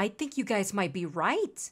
I think you guys might be right.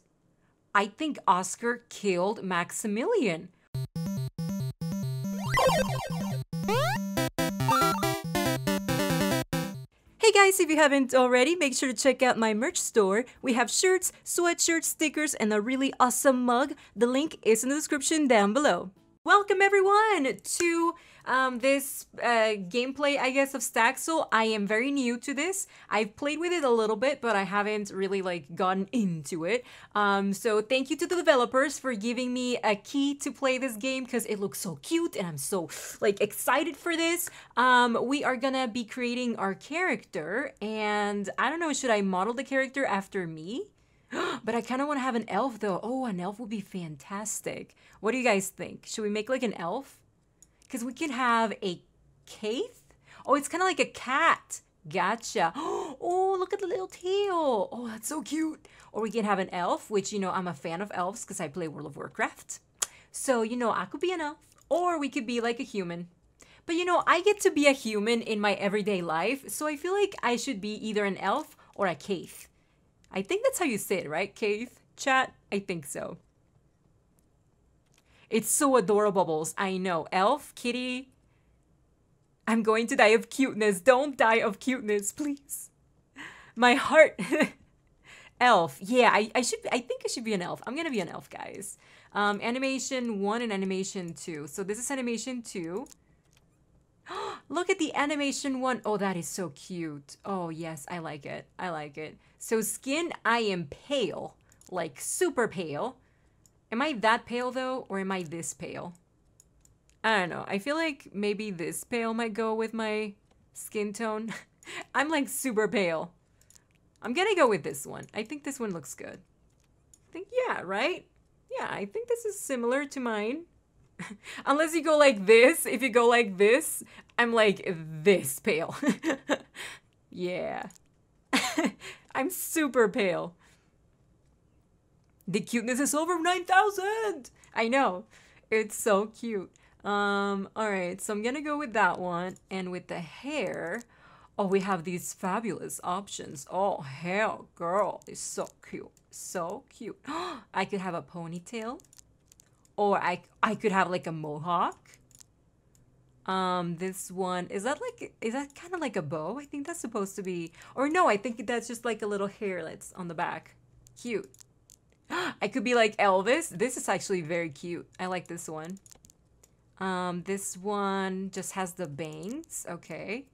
I think Oscar killed Maximilian. Hey guys, if you haven't already, make sure to check out my merch store. We have shirts, sweatshirts, stickers, and a really awesome mug. The link is in the description down below. Welcome everyone to um, this uh, gameplay, I guess, of Stack. So I am very new to this. I've played with it a little bit, but I haven't really like gotten into it. Um, so thank you to the developers for giving me a key to play this game because it looks so cute and I'm so like excited for this. Um, we are gonna be creating our character and I don't know, should I model the character after me? but I kind of want to have an elf though. Oh, an elf would be fantastic. What do you guys think? Should we make like an elf? Because we could have a cave. Oh, it's kind of like a cat. Gotcha. Oh, look at the little tail. Oh, that's so cute. Or we can have an elf, which, you know, I'm a fan of elves because I play World of Warcraft. So, you know, I could be an elf. Or we could be like a human. But, you know, I get to be a human in my everyday life, so I feel like I should be either an elf or a cave. I think that's how you say it, right, cave? Chat? I think so. It's so adorable. bubbles. I know. Elf, kitty. I'm going to die of cuteness. Don't die of cuteness, please. My heart. elf. Yeah, I, I should. I think I should be an elf. I'm gonna be an elf, guys. Um, animation one and animation two. So this is animation two. Look at the animation one. Oh, that is so cute. Oh, yes, I like it. I like it. So skin, I am pale, like super pale. Am I that pale though, or am I this pale? I don't know. I feel like maybe this pale might go with my skin tone. I'm like super pale. I'm gonna go with this one. I think this one looks good. I think, yeah, right? Yeah, I think this is similar to mine. Unless you go like this, if you go like this, I'm like this pale. yeah. I'm super pale the cuteness is over 9,000! I know. It's so cute. Um, all right, so I'm gonna go with that one. And with the hair, oh, we have these fabulous options. Oh, hell, girl, it's so cute. So cute. I could have a ponytail. Or I, I could have like a mohawk. Um, this one, is that like, is that kind of like a bow? I think that's supposed to be, or no, I think that's just like a little hairlet on the back. Cute. I could be like Elvis. This is actually very cute. I like this one. Um, this one just has the bangs. Okay.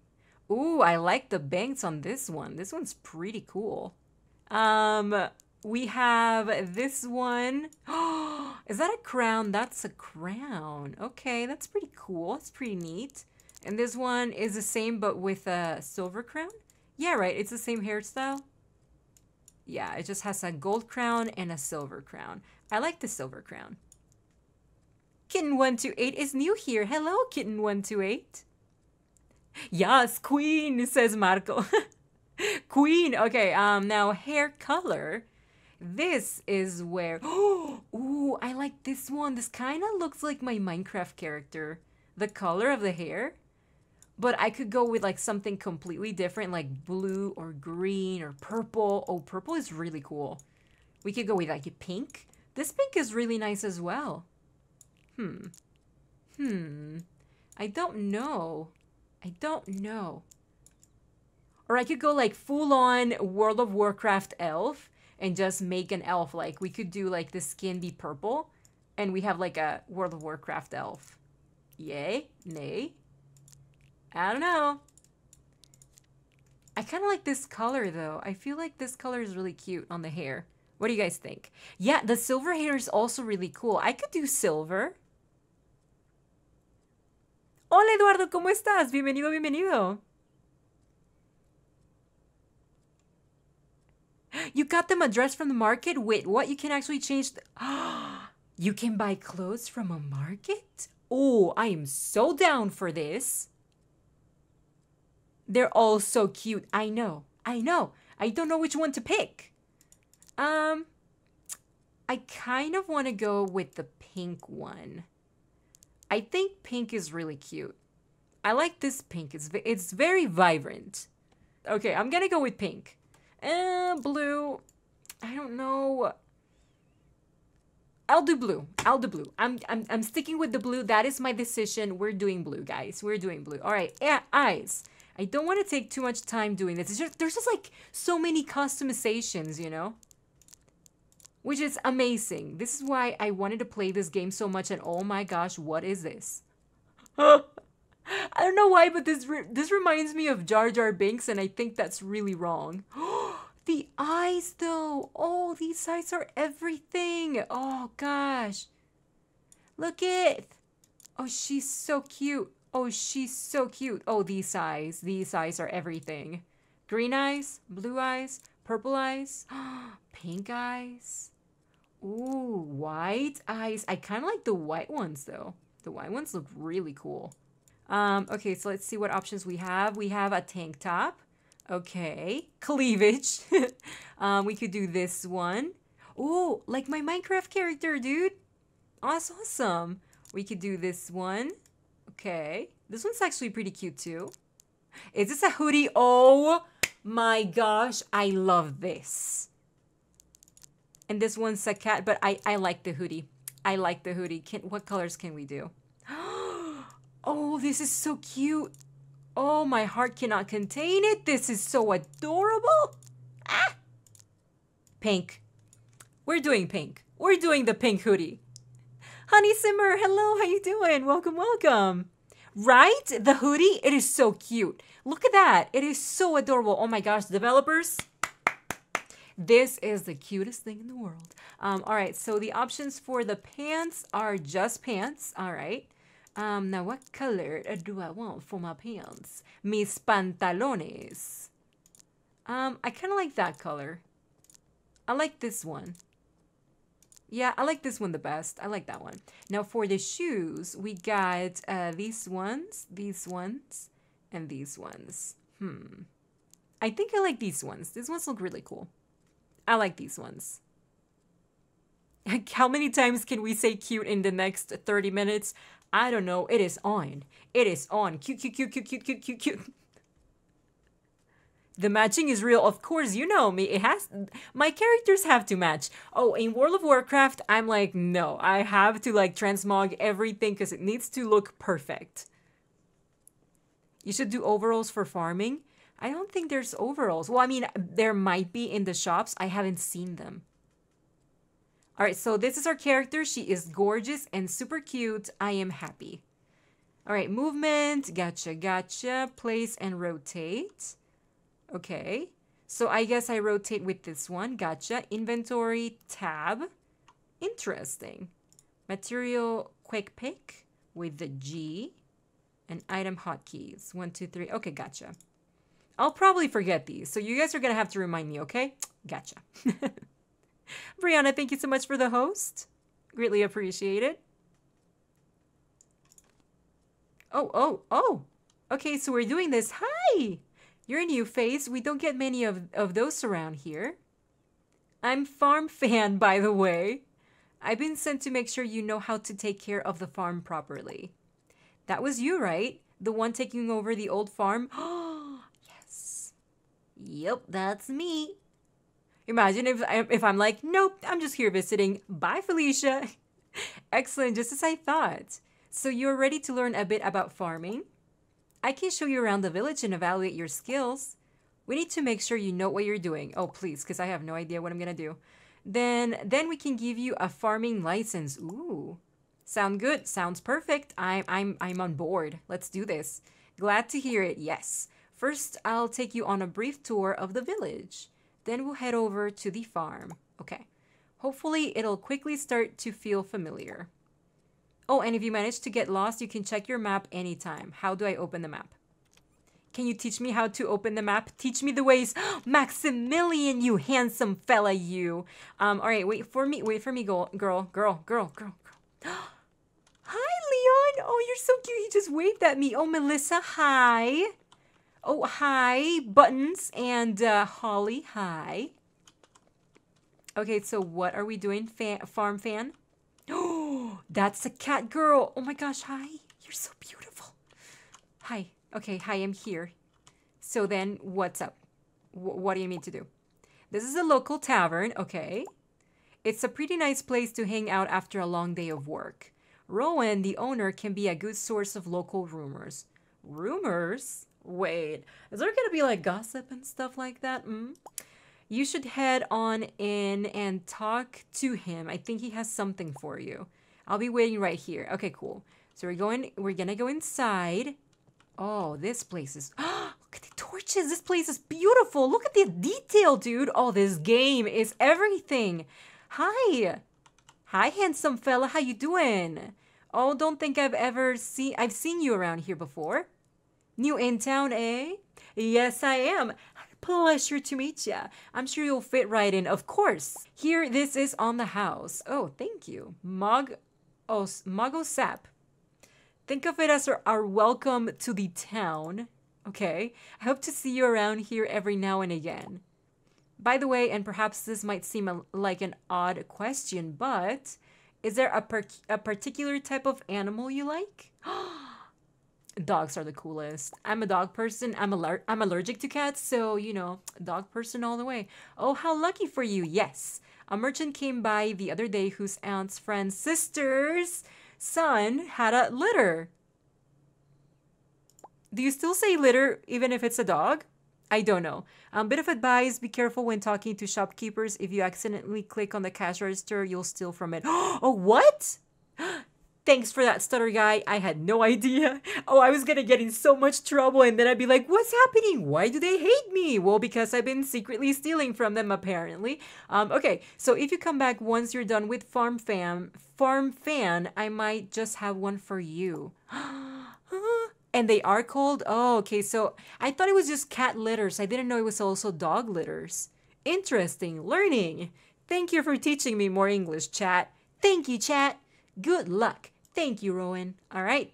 Ooh, I like the bangs on this one. This one's pretty cool. Um, we have this one. is that a crown? That's a crown. Okay, that's pretty cool. It's pretty neat. And this one is the same, but with a silver crown? Yeah, right. It's the same hairstyle. Yeah, it just has a gold crown and a silver crown. I like the silver crown. Kitten128 is new here. Hello, Kitten128. Yes, queen, says Marco. queen. Okay, um, now hair color. This is where... Oh, ooh, I like this one. This kind of looks like my Minecraft character. The color of the hair but I could go with like something completely different, like blue or green or purple. Oh, purple is really cool. We could go with like a pink. This pink is really nice as well. Hmm. Hmm. I don't know. I don't know. Or I could go like full on World of Warcraft elf and just make an elf. Like we could do like the skin be purple and we have like a World of Warcraft elf. Yay? Nay? I don't know. I kind of like this color though. I feel like this color is really cute on the hair. What do you guys think? Yeah, the silver hair is also really cool. I could do silver. Hola Eduardo, ¿cómo estás? Bienvenido, bienvenido. You got them a dress from the market? Wait, what? You can actually change the... you can buy clothes from a market? Oh, I am so down for this. They're all so cute. I know. I know. I don't know which one to pick. Um, I kind of want to go with the pink one. I think pink is really cute. I like this pink. It's it's very vibrant. Okay, I'm gonna go with pink. Uh, blue. I don't know. I'll do blue. I'll do blue. I'm I'm I'm sticking with the blue. That is my decision. We're doing blue, guys. We're doing blue. All right. Yeah, eyes. I don't want to take too much time doing this. Just, there's just like so many customizations, you know? Which is amazing. This is why I wanted to play this game so much and oh my gosh, what is this? I don't know why, but this re this reminds me of Jar Jar Binks and I think that's really wrong. the eyes though. Oh, these eyes are everything. Oh gosh. Look it. Oh, she's so cute. Oh, she's so cute. Oh, these eyes. These eyes are everything. Green eyes, blue eyes, purple eyes, pink eyes. Ooh, white eyes. I kind of like the white ones, though. The white ones look really cool. Um, okay, so let's see what options we have. We have a tank top. Okay, cleavage. um, we could do this one. Ooh, like my Minecraft character, dude. awesome. We could do this one. Okay. This one's actually pretty cute too. Is this a hoodie? Oh my gosh, I love this. And this one's a cat, but I, I like the hoodie. I like the hoodie. Can, what colors can we do? oh, this is so cute. Oh, my heart cannot contain it. This is so adorable. Ah! Pink. We're doing pink. We're doing the pink hoodie. Honey Simmer, hello, how you doing? Welcome, welcome. Right? The hoodie, it is so cute. Look at that. It is so adorable. Oh my gosh, developers. This is the cutest thing in the world. Um, all right, so the options for the pants are just pants. All right. Um, now, what color do I want for my pants? Mis pantalones. Um, I kind of like that color. I like this one. Yeah, I like this one the best. I like that one. Now for the shoes, we got uh, these ones, these ones, and these ones. Hmm. I think I like these ones. These ones look really cool. I like these ones. how many times can we say cute in the next 30 minutes? I don't know. It is on. It is on. Cute, cute, cute, cute, cute, cute, cute, cute the matching is real. Of course, you know me. It has my characters have to match. Oh, in World of Warcraft, I'm like, no, I have to like transmog everything because it needs to look perfect. You should do overalls for farming. I don't think there's overalls. Well, I mean, there might be in the shops. I haven't seen them. All right, so this is our character. She is gorgeous and super cute. I am happy. All right, movement, gotcha, gotcha, place and rotate. Okay, so I guess I rotate with this one. Gotcha. Inventory tab. Interesting. Material quick pick with the G and item hotkeys. One, two, three. Okay, gotcha. I'll probably forget these. So you guys are going to have to remind me, okay? Gotcha. Brianna, thank you so much for the host. Greatly appreciate it. Oh, oh, oh. Okay, so we're doing this. Hi! You're a new face. We don't get many of, of those around here. I'm farm fan, by the way. I've been sent to make sure you know how to take care of the farm properly. That was you, right? The one taking over the old farm? Ah, yes. Yep, that's me. Imagine if, if I'm like, nope, I'm just here visiting. Bye, Felicia. Excellent, just as I thought. So you're ready to learn a bit about farming? I can show you around the village and evaluate your skills. We need to make sure you know what you're doing. Oh, please, because I have no idea what I'm going to do. Then, then we can give you a farming license. Ooh, sound good. Sounds perfect. I'm, I'm, I'm on board. Let's do this. Glad to hear it. Yes. First, I'll take you on a brief tour of the village. Then we'll head over to the farm. Okay. Hopefully, it'll quickly start to feel familiar. Oh, and if you manage to get lost, you can check your map anytime. How do I open the map? Can you teach me how to open the map? Teach me the ways. Maximilian, you handsome fella, you. Um, all right, wait for me. Wait for me, girl, girl, girl, girl, girl. hi, Leon. Oh, you're so cute. He just waved at me. Oh, Melissa, hi. Oh, hi, Buttons and uh, Holly, hi. Okay, so what are we doing, farm fan? Oh. That's a cat girl. Oh my gosh, hi. You're so beautiful. Hi. Okay, hi, I'm here. So then, what's up? W what do you mean to do? This is a local tavern, okay. It's a pretty nice place to hang out after a long day of work. Rowan, the owner, can be a good source of local rumors. Rumors? Wait, is there gonna be like gossip and stuff like that? Mm? You should head on in and talk to him. I think he has something for you. I'll be waiting right here. Okay, cool. So we're going, we're gonna go inside. Oh, this place is, look at the torches. This place is beautiful. Look at the detail, dude. Oh, this game is everything. Hi. Hi, handsome fella. How you doing? Oh, don't think I've ever seen, I've seen you around here before. New in town, eh? Yes, I am. Pleasure to meet ya. I'm sure you'll fit right in, of course. Here, this is on the house. Oh, thank you. Mug Os Mago Sap. Think of it as our, our welcome to the town. Okay, I hope to see you around here every now and again. By the way, and perhaps this might seem a, like an odd question, but is there a, per a particular type of animal you like? Dogs are the coolest. I'm a dog person. I'm, aller I'm allergic to cats, so, you know, dog person all the way. Oh, how lucky for you. Yes. A merchant came by the other day whose aunt's friend's sister's son had a litter. Do you still say litter even if it's a dog? I don't know. Um, bit of advice, be careful when talking to shopkeepers. If you accidentally click on the cash register, you'll steal from it. oh, what? Thanks for that stutter guy. I had no idea. Oh, I was gonna get in so much trouble and then I'd be like, what's happening? Why do they hate me? Well, because I've been secretly stealing from them apparently. Um, okay, so if you come back once you're done with Farm Fam, Farm Fan, I might just have one for you. and they are cold? Oh, okay, so I thought it was just cat litters. I didn't know it was also dog litters. Interesting, learning. Thank you for teaching me more English, chat. Thank you, chat. Good luck. Thank you, Rowan. All right.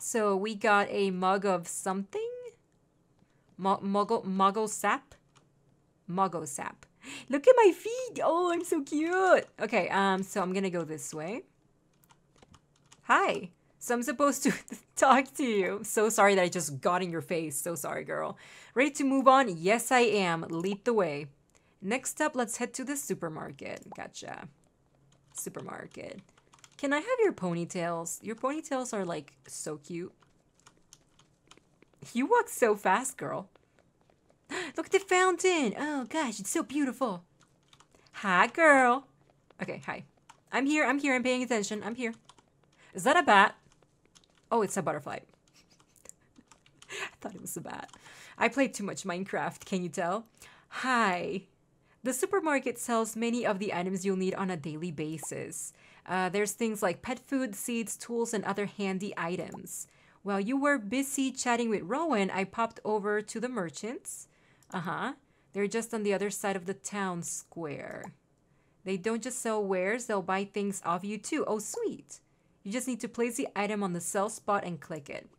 So we got a mug of something? muggle, sap? Muggle sap. Look at my feet. Oh, I'm so cute. Okay, um, so I'm going to go this way. Hi. So I'm supposed to talk to you. so sorry that I just got in your face. So sorry, girl. Ready to move on? Yes, I am. Lead the way. Next up, let's head to the supermarket. Gotcha. Supermarket. Can I have your ponytails? Your ponytails are like so cute. You walk so fast, girl. Look at the fountain. Oh gosh, it's so beautiful. Hi, girl. Okay, hi. I'm here, I'm here, I'm paying attention. I'm here. Is that a bat? Oh, it's a butterfly. I thought it was a bat. I played too much Minecraft, can you tell? Hi. The supermarket sells many of the items you'll need on a daily basis. Uh, there's things like pet food, seeds, tools, and other handy items. While you were busy chatting with Rowan, I popped over to the merchants. Uh huh. They're just on the other side of the town square. They don't just sell wares, they'll buy things off you too. Oh, sweet. You just need to place the item on the sell spot and click it.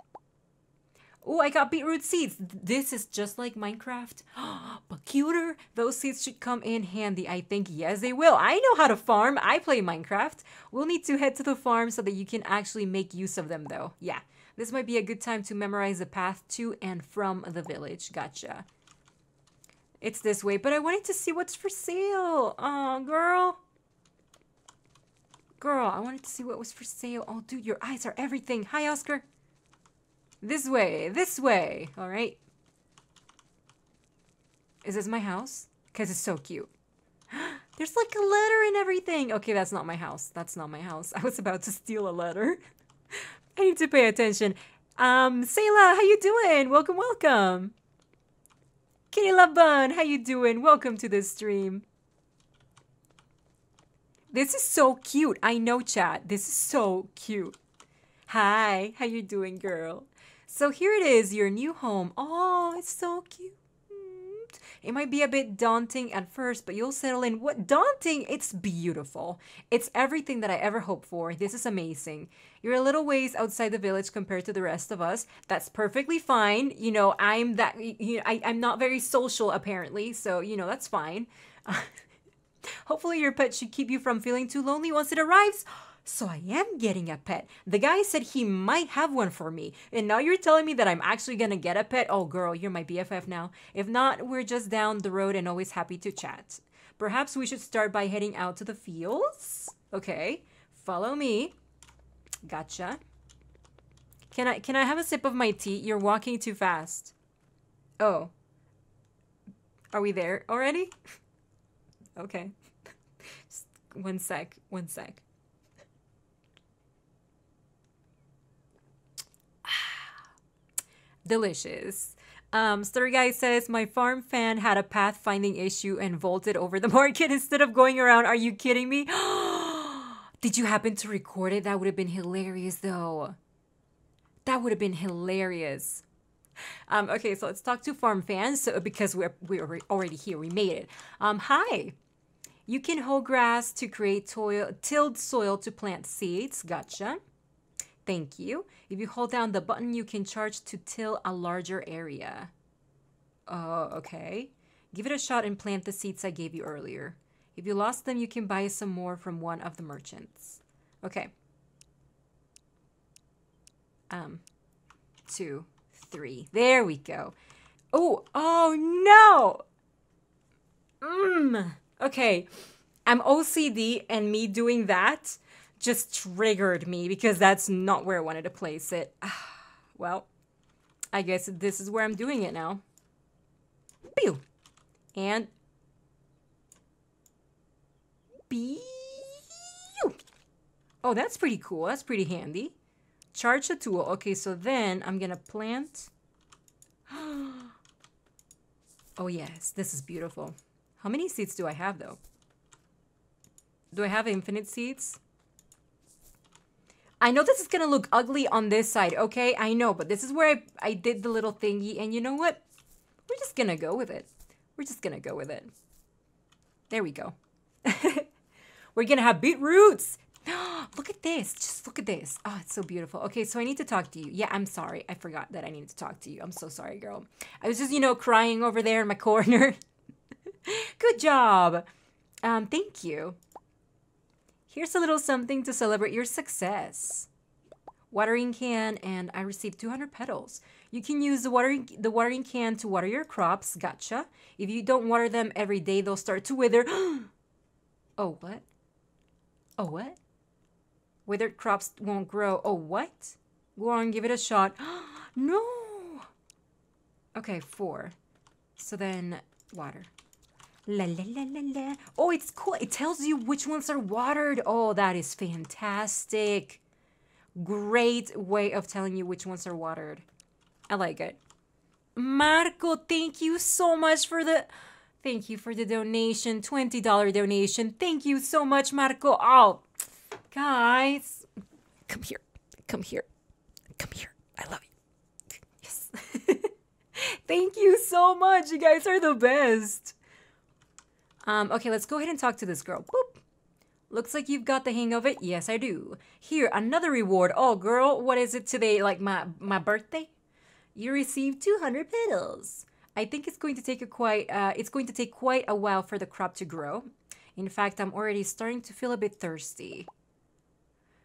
Oh, I got beetroot seeds. This is just like Minecraft, but cuter. Those seeds should come in handy, I think. Yes, they will. I know how to farm. I play Minecraft. We'll need to head to the farm so that you can actually make use of them, though. Yeah, this might be a good time to memorize the path to and from the village. Gotcha. It's this way, but I wanted to see what's for sale. Oh, girl. Girl, I wanted to see what was for sale. Oh, dude, your eyes are everything. Hi, Oscar. This way, this way, all right? Is this my house? Because it's so cute. There's like a letter and everything. Okay, that's not my house. That's not my house. I was about to steal a letter. I need to pay attention. Um, Sayla, how you doing? Welcome, welcome. Kitty Bun, how you doing? Welcome to the stream. This is so cute. I know, Chad. This is so cute. Hi, how you doing, girl? So here it is, your new home. Oh, it's so cute. It might be a bit daunting at first, but you'll settle in. What daunting? It's beautiful. It's everything that I ever hoped for. This is amazing. You're a little ways outside the village compared to the rest of us. That's perfectly fine. You know, I'm that. You know, I, I'm not very social apparently, so you know that's fine. Hopefully, your pet should keep you from feeling too lonely once it arrives. So I am getting a pet. The guy said he might have one for me. And now you're telling me that I'm actually gonna get a pet? Oh, girl, you're my BFF now. If not, we're just down the road and always happy to chat. Perhaps we should start by heading out to the fields. Okay, follow me. Gotcha. Can I can I have a sip of my tea? You're walking too fast. Oh. Are we there already? okay. one sec, one sec. delicious. Um, Story Guy says, My farm fan had a pathfinding issue and vaulted over the market instead of going around. Are you kidding me? Did you happen to record it? That would have been hilarious, though. That would have been hilarious. Um, okay, so let's talk to farm fans so, because we're, we're already here. We made it. Um, hi. You can hoe grass to create toil, tilled soil to plant seeds. Gotcha. Thank you. If you hold down the button, you can charge to till a larger area. Oh, okay. Give it a shot and plant the seeds I gave you earlier. If you lost them, you can buy some more from one of the merchants. Okay. Um, two, three. There we go. Oh, oh no! Mmm. Okay. I'm OCD and me doing that just triggered me because that's not where I wanted to place it. well, I guess this is where I'm doing it now. Pew! And... Pew! Oh, that's pretty cool. That's pretty handy. Charge the tool. Okay, so then I'm going to plant... oh, yes. This is beautiful. How many seeds do I have, though? Do I have infinite seeds? I know this is gonna look ugly on this side, okay? I know, but this is where I, I did the little thingy, and you know what? We're just gonna go with it. We're just gonna go with it. There we go. We're gonna have beetroots! look at this. Just look at this. Oh, it's so beautiful. Okay, so I need to talk to you. Yeah, I'm sorry. I forgot that I needed to talk to you. I'm so sorry, girl. I was just, you know, crying over there in my corner. Good job. Um, thank you. Here's a little something to celebrate your success. Watering can and I received 200 petals. You can use the watering, the watering can to water your crops, gotcha. If you don't water them every day, they'll start to wither. oh, what? Oh, what? Withered crops won't grow. Oh, what? Go on, give it a shot. no! Okay, four. So then, water. La la la la la. Oh, it's cool. It tells you which ones are watered. Oh, that is fantastic. Great way of telling you which ones are watered. I like it. Marco, thank you so much for the... Thank you for the donation, $20 donation. Thank you so much, Marco. Oh, guys. Come here. Come here. Come here. I love you. Yes. Thank you so much. You guys are the best. Um, okay, let's go ahead and talk to this girl. Boop. Looks like you've got the hang of it. Yes, I do. Here, another reward. Oh, girl, what is it today? Like my, my birthday? You received 200 petals. I think it's going to take a quite uh, it's going to take quite a while for the crop to grow. In fact, I'm already starting to feel a bit thirsty.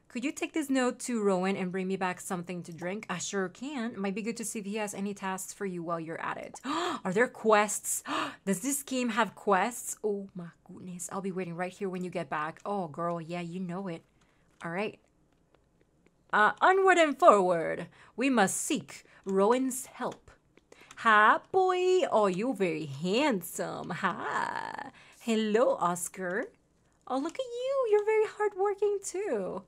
Could you take this note to Rowan and bring me back something to drink? I sure can. might be good to see if he has any tasks for you while you're at it. Are there quests? Does this game have quests? Oh my goodness. I'll be waiting right here when you get back. Oh, girl. Yeah, you know it. All right. Uh, onward and forward. We must seek Rowan's help. Hi, boy. Oh, you're very handsome. Hi. Hello, Oscar. Oh, look at you. You're very hardworking, too.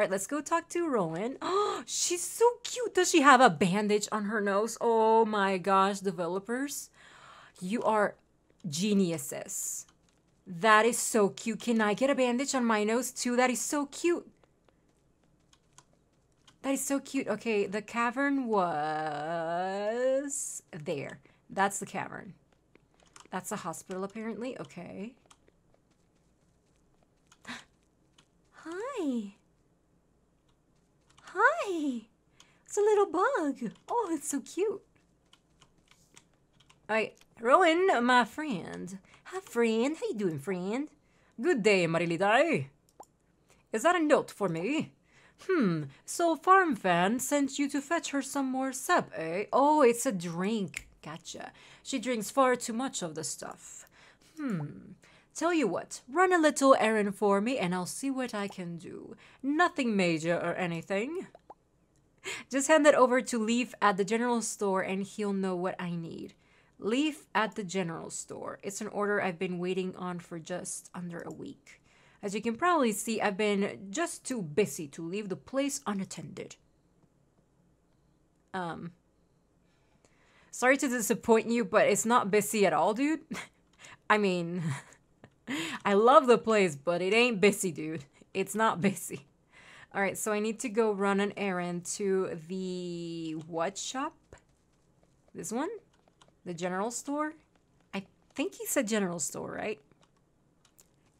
All right, let's go talk to Rowan. Oh, she's so cute. Does she have a bandage on her nose? Oh my gosh, developers. You are geniuses. That is so cute. Can I get a bandage on my nose too? That is so cute. That is so cute. Okay, the cavern was there. That's the cavern. That's a hospital apparently. Okay. Hi. Hi! It's a little bug. Oh, it's so cute. Hi, Rowan, my friend. Hi, friend. How you doing, friend? Good day, Marilida. Is that a note for me? Hmm, so Farm Fan sent you to fetch her some more sap, eh? Oh, it's a drink. Gotcha. She drinks far too much of the stuff. Hmm. Tell you what, run a little errand for me and I'll see what I can do. Nothing major or anything. Just hand it over to Leaf at the general store and he'll know what I need. Leaf at the general store. It's an order I've been waiting on for just under a week. As you can probably see, I've been just too busy to leave the place unattended. Um, sorry to disappoint you, but it's not busy at all, dude. I mean... I love the place, but it ain't busy, dude. It's not busy. All right, so I need to go run an errand to the what shop? This one? The general store? I think he said general store, right?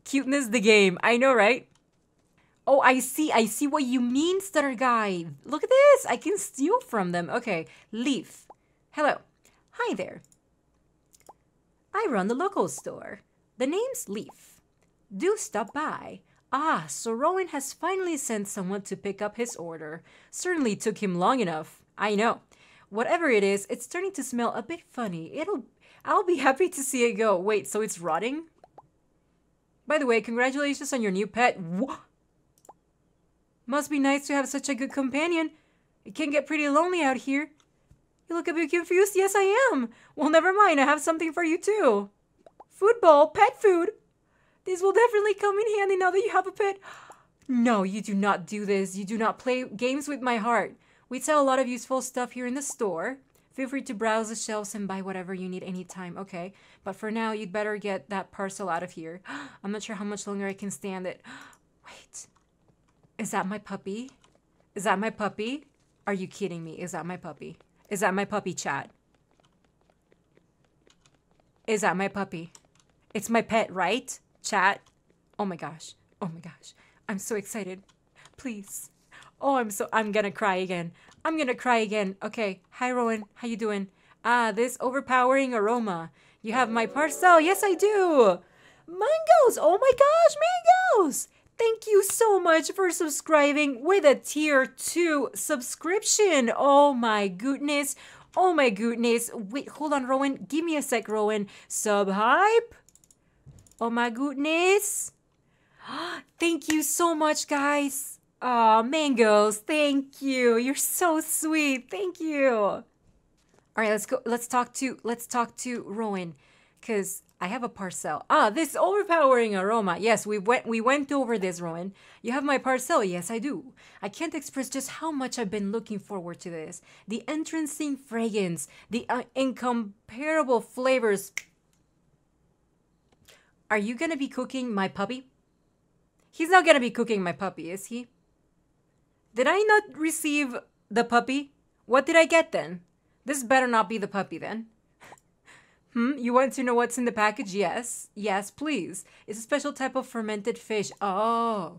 Cuteness the game. I know, right? Oh, I see. I see what you mean, Stutter Guy. Look at this. I can steal from them. Okay, Leaf. Hello. Hi there. I run the local store. The name's Leaf. Do stop by. Ah, so Rowan has finally sent someone to pick up his order. Certainly took him long enough. I know. Whatever it is, it's starting to smell a bit funny. It'll... I'll be happy to see it go. Wait, so it's rotting? By the way, congratulations on your new pet. What? Must be nice to have such a good companion. It can get pretty lonely out here. You look a bit confused. Yes, I am. Well, never mind. I have something for you, too. Football, pet food. These will definitely come in handy now that you have a pet. No, you do not do this. You do not play games with my heart. We sell a lot of useful stuff here in the store. Feel free to browse the shelves and buy whatever you need anytime, okay? But for now, you'd better get that parcel out of here. I'm not sure how much longer I can stand it. Wait. Is that my puppy? Is that my puppy? Are you kidding me? Is that my puppy? Is that my puppy, chat? Is that my puppy? It's my pet, right? Chat. Oh my gosh. Oh my gosh. I'm so excited. Please. Oh, I'm so I'm gonna cry again. I'm gonna cry again. Okay. Hi Rowan. How you doing? Ah, this overpowering aroma. You have my parcel. Yes, I do. Mangoes. Oh my gosh, mangoes. Thank you so much for subscribing with a tier 2 subscription. Oh my goodness. Oh my goodness. Wait, hold on, Rowan. Give me a sec, Rowan. Sub hype. Oh my goodness. Thank you so much, guys. Oh, mangoes. Thank you. You're so sweet. Thank you. All right, let's go. Let's talk to let's talk to Rowan cuz I have a parcel. Ah, this overpowering aroma. Yes, we went we went over this, Rowan. You have my parcel. Yes, I do. I can't express just how much I've been looking forward to this. The entrancing fragrance, the uh, incomparable flavors are you going to be cooking my puppy? He's not going to be cooking my puppy, is he? Did I not receive the puppy? What did I get then? This better not be the puppy then. hmm, you want to know what's in the package? Yes, yes, please. It's a special type of fermented fish. Oh.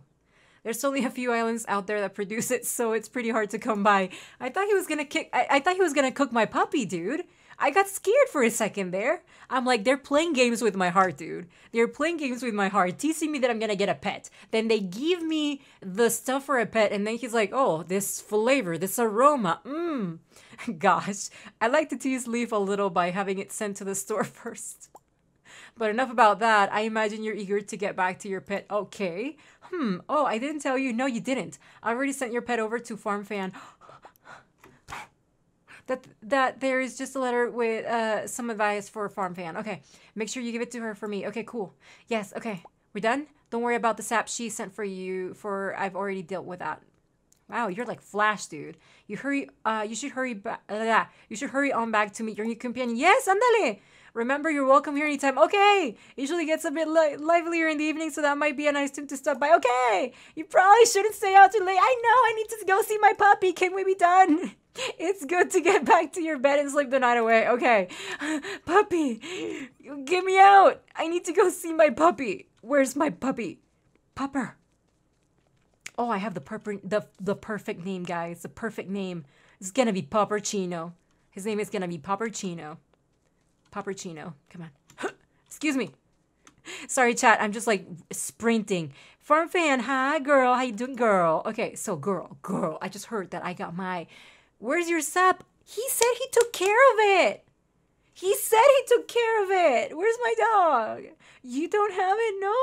There's only a few islands out there that produce it, so it's pretty hard to come by. I thought he was gonna kick. I, I thought he was gonna cook my puppy, dude. I got scared for a second there. I'm like, they're playing games with my heart, dude. They're playing games with my heart, teasing me that I'm gonna get a pet. Then they give me the stuff for a pet, and then he's like, oh, this flavor, this aroma, mmm. Gosh, I like to tease Leaf a little by having it sent to the store first. But enough about that. I imagine you're eager to get back to your pet. Okay. Hmm. Oh, I didn't tell you. No, you didn't. I already sent your pet over to Farm Fan that that there is just a letter with uh, some advice for a farm fan. Okay, make sure you give it to her for me. Okay, cool. Yes. Okay, we're done. Don't worry about the sap she sent for you. For I've already dealt with that. Wow, you're like Flash, dude. You hurry. Uh, you should hurry back. Uh, you should hurry on back to meet your new companion. Yes, andale. Remember, you're welcome here anytime. Okay. usually gets a bit li livelier in the evening, so that might be a nice time to stop by. Okay. You probably shouldn't stay out too late. I know. I need to go see my puppy. Can we be done? It's good to get back to your bed and sleep the night away. Okay. Puppy, get me out. I need to go see my puppy. Where's my puppy? Pupper. Oh, I have the perfect the the perfect name, guys. The perfect name. It's gonna be Poppercino. His name is gonna be Poppercino. Poppercino. Come on. Excuse me. Sorry, chat. I'm just like sprinting. Farm fan, hi girl. How you doing, girl? Okay, so girl, girl. I just heard that I got my Where's your sap? He said he took care of it. He said he took care of it. Where's my dog? You don't have it? No.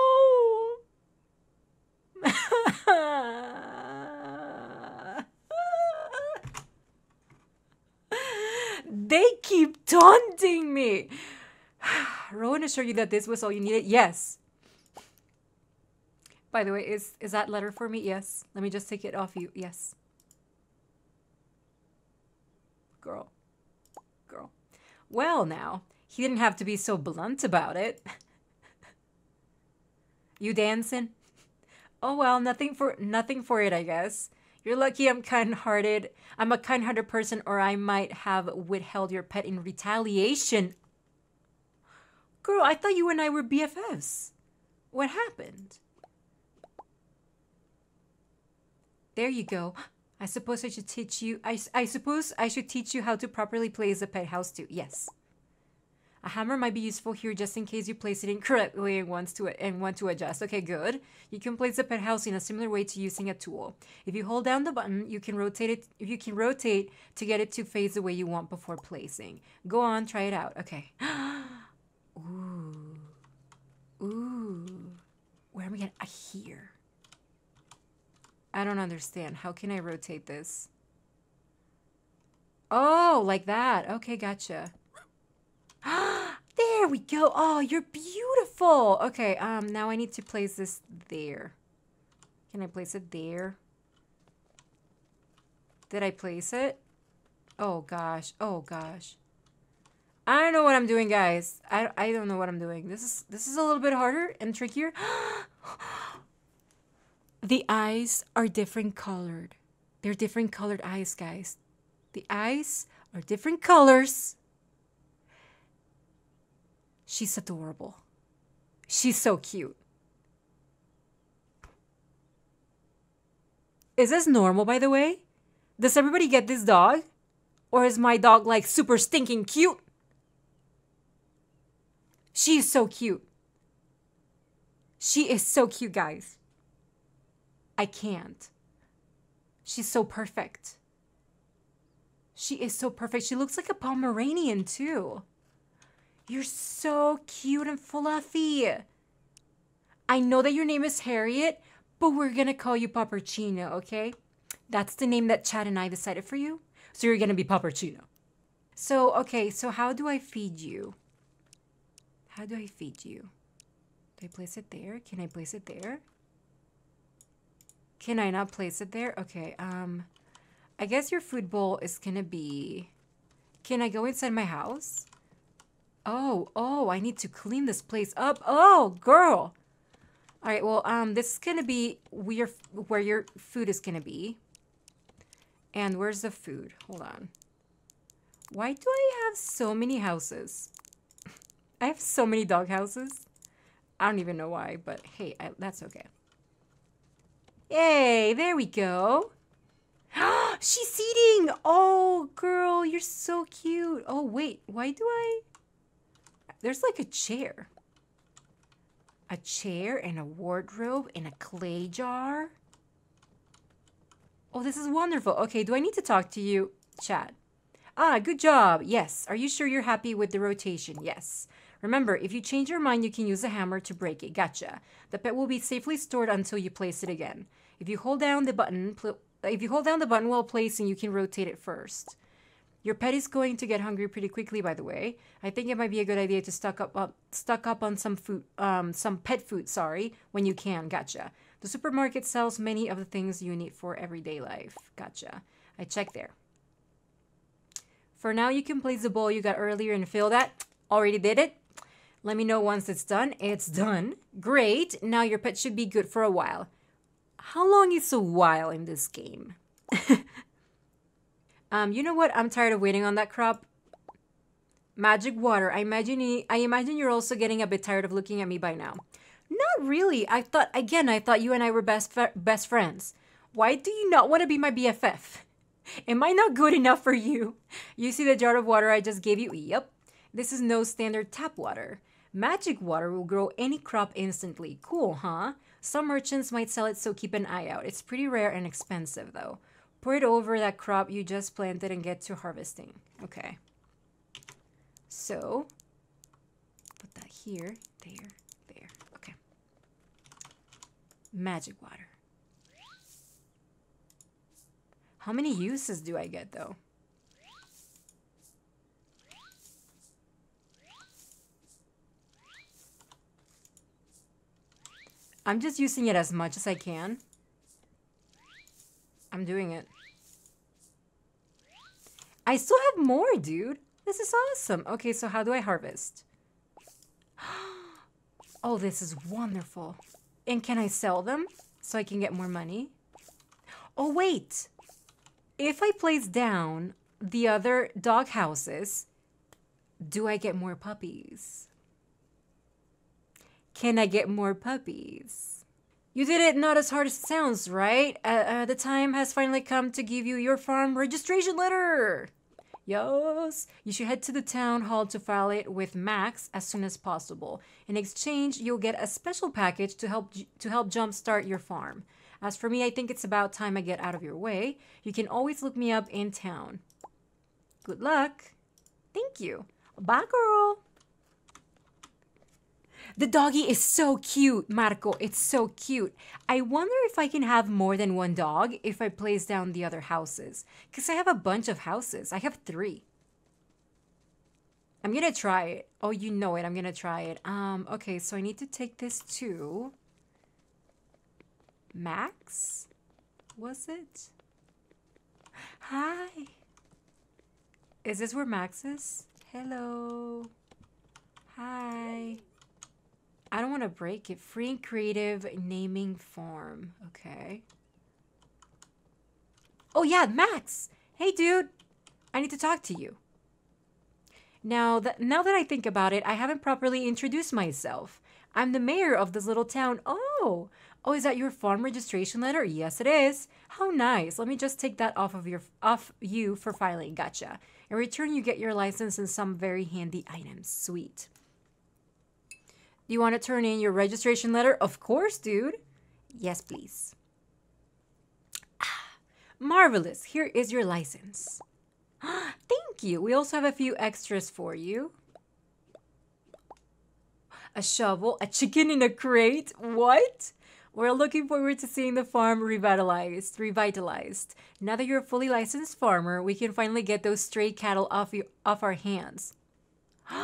they keep taunting me. Rowan assured you that this was all you needed? Yes. By the way, is, is that letter for me? Yes. Let me just take it off you. Yes girl, girl. Well, now, he didn't have to be so blunt about it. you dancing? Oh well, nothing for nothing for it, I guess. You're lucky I'm kind-hearted. I'm a kind-hearted person or I might have withheld your pet in retaliation. Girl, I thought you and I were BFFs. What happened? There you go. I suppose I should teach you. I, I suppose I should teach you how to properly place a pet house too. Yes. A hammer might be useful here just in case you place it incorrectly and, wants to, and want to adjust. Okay, good. You can place the pet house in a similar way to using a tool. If you hold down the button, you can rotate it you can rotate to get it to face the way you want before placing. Go on, try it out. Okay. Ooh. Ooh. Where am I going here? I don't understand. How can I rotate this? Oh, like that. Okay, gotcha. there we go. Oh, you're beautiful. Okay, um, now I need to place this there. Can I place it there? Did I place it? Oh, gosh. Oh, gosh. I don't know what I'm doing, guys. I, I don't know what I'm doing. This is this is a little bit harder and trickier. Oh, the eyes are different colored. They're different colored eyes, guys. The eyes are different colors. She's adorable. She's so cute. Is this normal, by the way? Does everybody get this dog? Or is my dog like super stinking cute? She is so cute. She is so cute, guys. I can't. She's so perfect. She is so perfect. She looks like a Pomeranian, too. You're so cute and fluffy. I know that your name is Harriet, but we're gonna call you Papercino, okay? That's the name that Chad and I decided for you. So you're gonna be Papercino. So, okay, so how do I feed you? How do I feed you? Do I place it there? Can I place it there? Can I not place it there? Okay, um, I guess your food bowl is gonna be... Can I go inside my house? Oh, oh, I need to clean this place up. Oh, girl! Alright, well, um, this is gonna be where, where your food is gonna be. And where's the food? Hold on. Why do I have so many houses? I have so many dog houses. I don't even know why, but hey, I, that's okay. Hey, there we go. She's eating. Oh, girl, you're so cute. Oh, wait, why do I? There's like a chair. A chair and a wardrobe and a clay jar. Oh, this is wonderful. Okay, do I need to talk to you? Chat. Ah, good job. Yes. Are you sure you're happy with the rotation? Yes. Remember, if you change your mind, you can use a hammer to break it. Gotcha. The pet will be safely stored until you place it again. If you hold down the button, if you hold down the button while placing, you can rotate it first. Your pet is going to get hungry pretty quickly, by the way. I think it might be a good idea to stock up, up stock up on some food, um, some pet food, sorry, when you can. Gotcha. The supermarket sells many of the things you need for everyday life. Gotcha. I checked there. For now, you can place the bowl you got earlier and fill that. Already did it. Let me know once it's done. It's done. Great. Now your pet should be good for a while. How long is a while in this game? um, you know what? I'm tired of waiting on that crop. Magic water. I imagine I imagine you're also getting a bit tired of looking at me by now. Not really. I thought again. I thought you and I were best best friends. Why do you not want to be my BFF? Am I not good enough for you? You see the jar of water I just gave you? Yep. This is no standard tap water. Magic water will grow any crop instantly. Cool, huh? Some merchants might sell it, so keep an eye out. It's pretty rare and expensive though. Pour it over that crop you just planted and get to harvesting. Okay. So, put that here, there, there. Okay. Magic water. How many uses do I get though? I'm just using it as much as I can. I'm doing it. I still have more, dude. This is awesome. Okay, so how do I harvest? Oh, this is wonderful. And can I sell them so I can get more money? Oh, wait. If I place down the other dog houses, do I get more puppies? Can I get more puppies? You did it not as hard as it sounds, right? Uh, uh, the time has finally come to give you your farm registration letter! Yos! You should head to the town hall to file it with Max as soon as possible. In exchange, you'll get a special package to help, to help jumpstart your farm. As for me, I think it's about time I get out of your way. You can always look me up in town. Good luck. Thank you. Bye, girl. The doggy is so cute, Marco. It's so cute. I wonder if I can have more than one dog if I place down the other houses. Because I have a bunch of houses. I have three. I'm gonna try it. Oh, you know it. I'm gonna try it. Um, okay, so I need to take this to Max? Was it? Hi. Is this where Max is? Hello. Hi. I don't want to break it. Free and creative naming form. Okay. Oh, yeah, Max. Hey, dude. I need to talk to you. Now that, now that I think about it, I haven't properly introduced myself. I'm the mayor of this little town. Oh, oh, is that your farm registration letter? Yes, it is. How nice. Let me just take that off of your off you for filing. Gotcha. In return, you get your license and some very handy items. Sweet. Do you want to turn in your registration letter? Of course, dude. Yes, please. Ah, marvelous. Here is your license. Thank you. We also have a few extras for you. A shovel, a chicken in a crate. What? We're looking forward to seeing the farm revitalized, revitalized. Now that you're a fully licensed farmer, we can finally get those stray cattle off you, off our hands.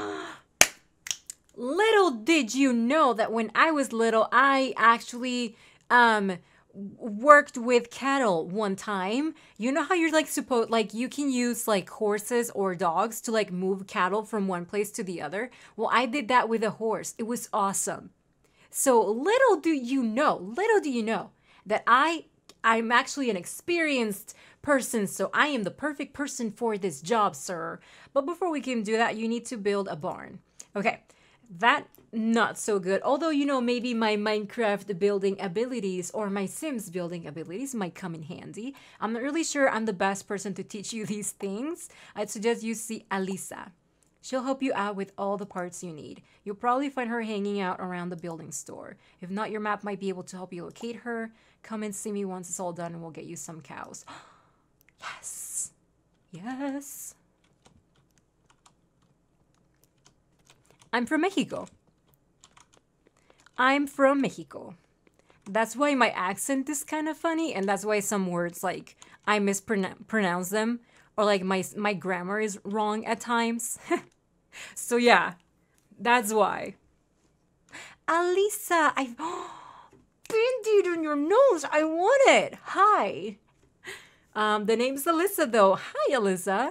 Little did you know that when I was little, I actually um worked with cattle one time. You know how you're like supposed like you can use like horses or dogs to like move cattle from one place to the other? Well, I did that with a horse. It was awesome. So little do you know, little do you know that I I'm actually an experienced person, so I am the perfect person for this job, sir. But before we can do that, you need to build a barn. Okay, that not so good. Although, you know, maybe my Minecraft building abilities or my Sims building abilities might come in handy. I'm not really sure I'm the best person to teach you these things. I'd suggest you see Alisa. She'll help you out with all the parts you need. You'll probably find her hanging out around the building store. If not, your map might be able to help you locate her. Come and see me once it's all done and we'll get you some cows. yes! Yes! I'm from Mexico. I'm from Mexico. That's why my accent is kind of funny, and that's why some words like I mispronounce them, or like my my grammar is wrong at times. so yeah, that's why. Alisa, I've oh, on your nose. I want it. Hi. Um, the name's Alyssa, though. Hi, Alyssa.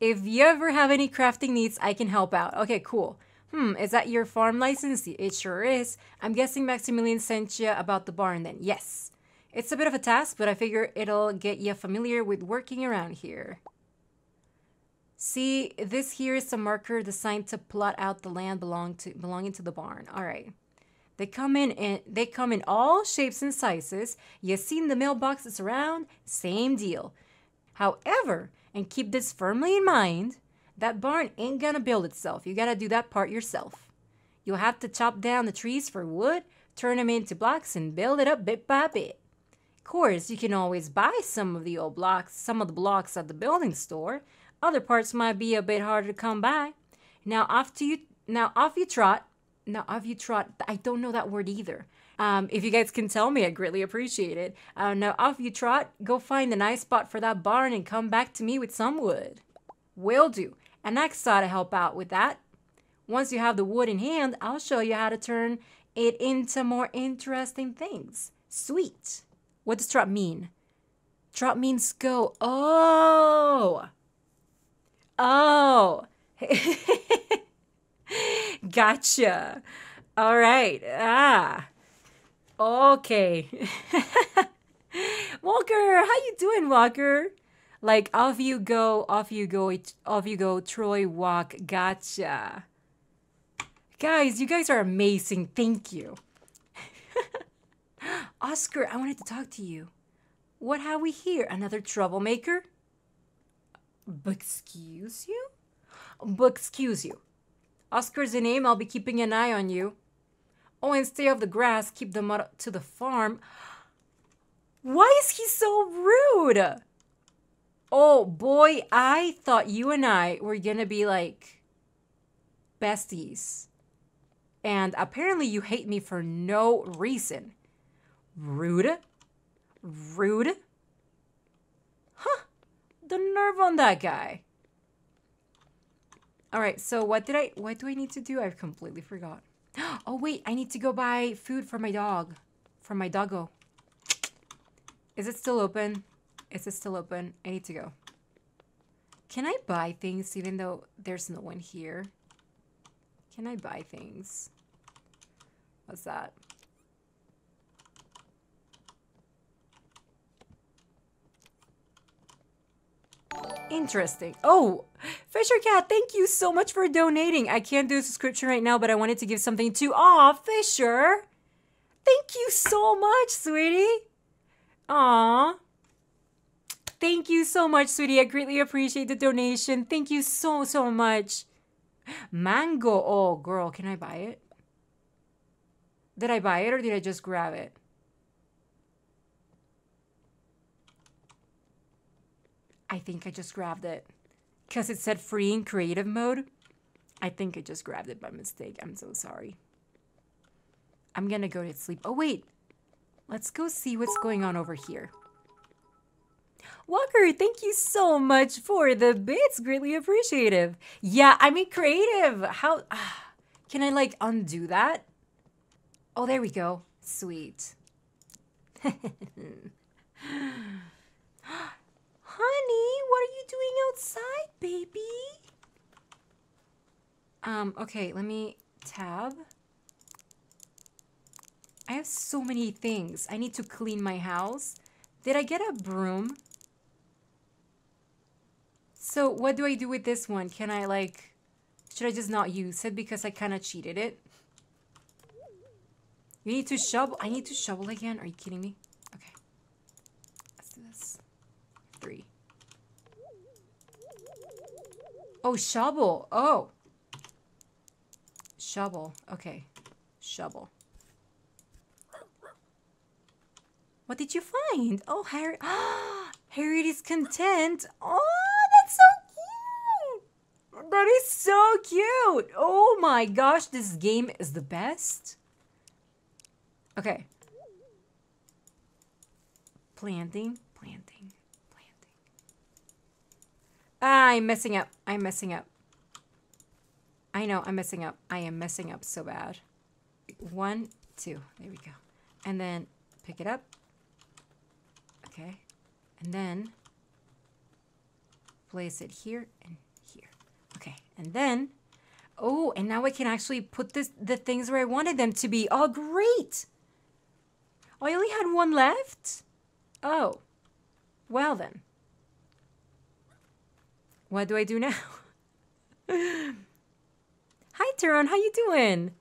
If you ever have any crafting needs, I can help out. Okay, cool. Hmm, is that your farm license? It sure is. I'm guessing Maximilian sent you about the barn then. Yes. It's a bit of a task, but I figure it'll get you familiar with working around here. See, this here is a marker designed to plot out the land belong to, belonging to the barn. All right. They come in and they come in all shapes and sizes. You seen the mailboxes around? Same deal. However, and keep this firmly in mind that barn ain't gonna build itself. You gotta do that part yourself. You'll have to chop down the trees for wood, turn them into blocks, and build it up bit by bit. Of course, you can always buy some of the old blocks, some of the blocks at the building store. Other parts might be a bit harder to come by. Now off to you now off you trot. Now off you trot. I don't know that word either. Um, if you guys can tell me, I greatly appreciate it. Uh, now off you trot, go find a nice spot for that barn and come back to me with some wood. Will do, and I saw to help out with that. Once you have the wood in hand, I'll show you how to turn it into more interesting things. Sweet. What does trot mean? Trot means go. Oh. Oh. gotcha. All right. Ah. Okay. Walker, how you doing, Walker? Like off you go, off you go, off you go, Troy walk, gotcha. Guys, you guys are amazing. Thank you. Oscar, I wanted to talk to you. What have we here? Another troublemaker? B excuse you? B excuse you. Oscar's the name. I'll be keeping an eye on you. Oh, and stay off the grass, keep the mud to the farm. Why is he so rude? Oh boy, I thought you and I were gonna be like besties. And apparently you hate me for no reason. Rude. Rude. Huh. The nerve on that guy. All right, so what did I, what do I need to do? I've completely forgot. Oh, wait, I need to go buy food for my dog, for my doggo. Is it still open? Is it still open? I need to go. Can I buy things even though there's no one here? Can I buy things? What's that? Interesting. Oh, Fisher Cat, thank you so much for donating. I can't do a subscription right now, but I wanted to give something to... Aw, Fisher! Thank you so much, sweetie! Aw. Thank you so much, sweetie. I greatly appreciate the donation. Thank you so, so much. Mango. Oh, girl, can I buy it? Did I buy it or did I just grab it? I think I just grabbed it. Because it said free in creative mode. I think I just grabbed it by mistake. I'm so sorry. I'm going to go to sleep. Oh, wait. Let's go see what's going on over here. Walker, thank you so much for the bits. Greatly appreciative. Yeah, I mean creative. How... Uh, can I, like, undo that? Oh, there we go. Sweet. Honey, what are you doing outside, baby? Um, okay, let me tab. I have so many things. I need to clean my house. Did I get a broom? So what do I do with this one? Can I like, should I just not use it because I kind of cheated it? You need to shovel. I need to shovel again. Are you kidding me? Oh, shovel. Oh. Shovel. Okay. Shovel. What did you find? Oh, Harry. Harriet is content. Oh, that's so cute. That is so cute. Oh my gosh, this game is the best. Okay. Planting. Ah, I'm messing up. I'm messing up. I know, I'm messing up. I am messing up so bad. One, two. There we go. And then pick it up. Okay. And then place it here and here. Okay. And then, oh, and now I can actually put this the things where I wanted them to be. Oh, great. Oh, I only had one left? Oh. Well then. What do I do now? Hi, Tyrone. How you doing?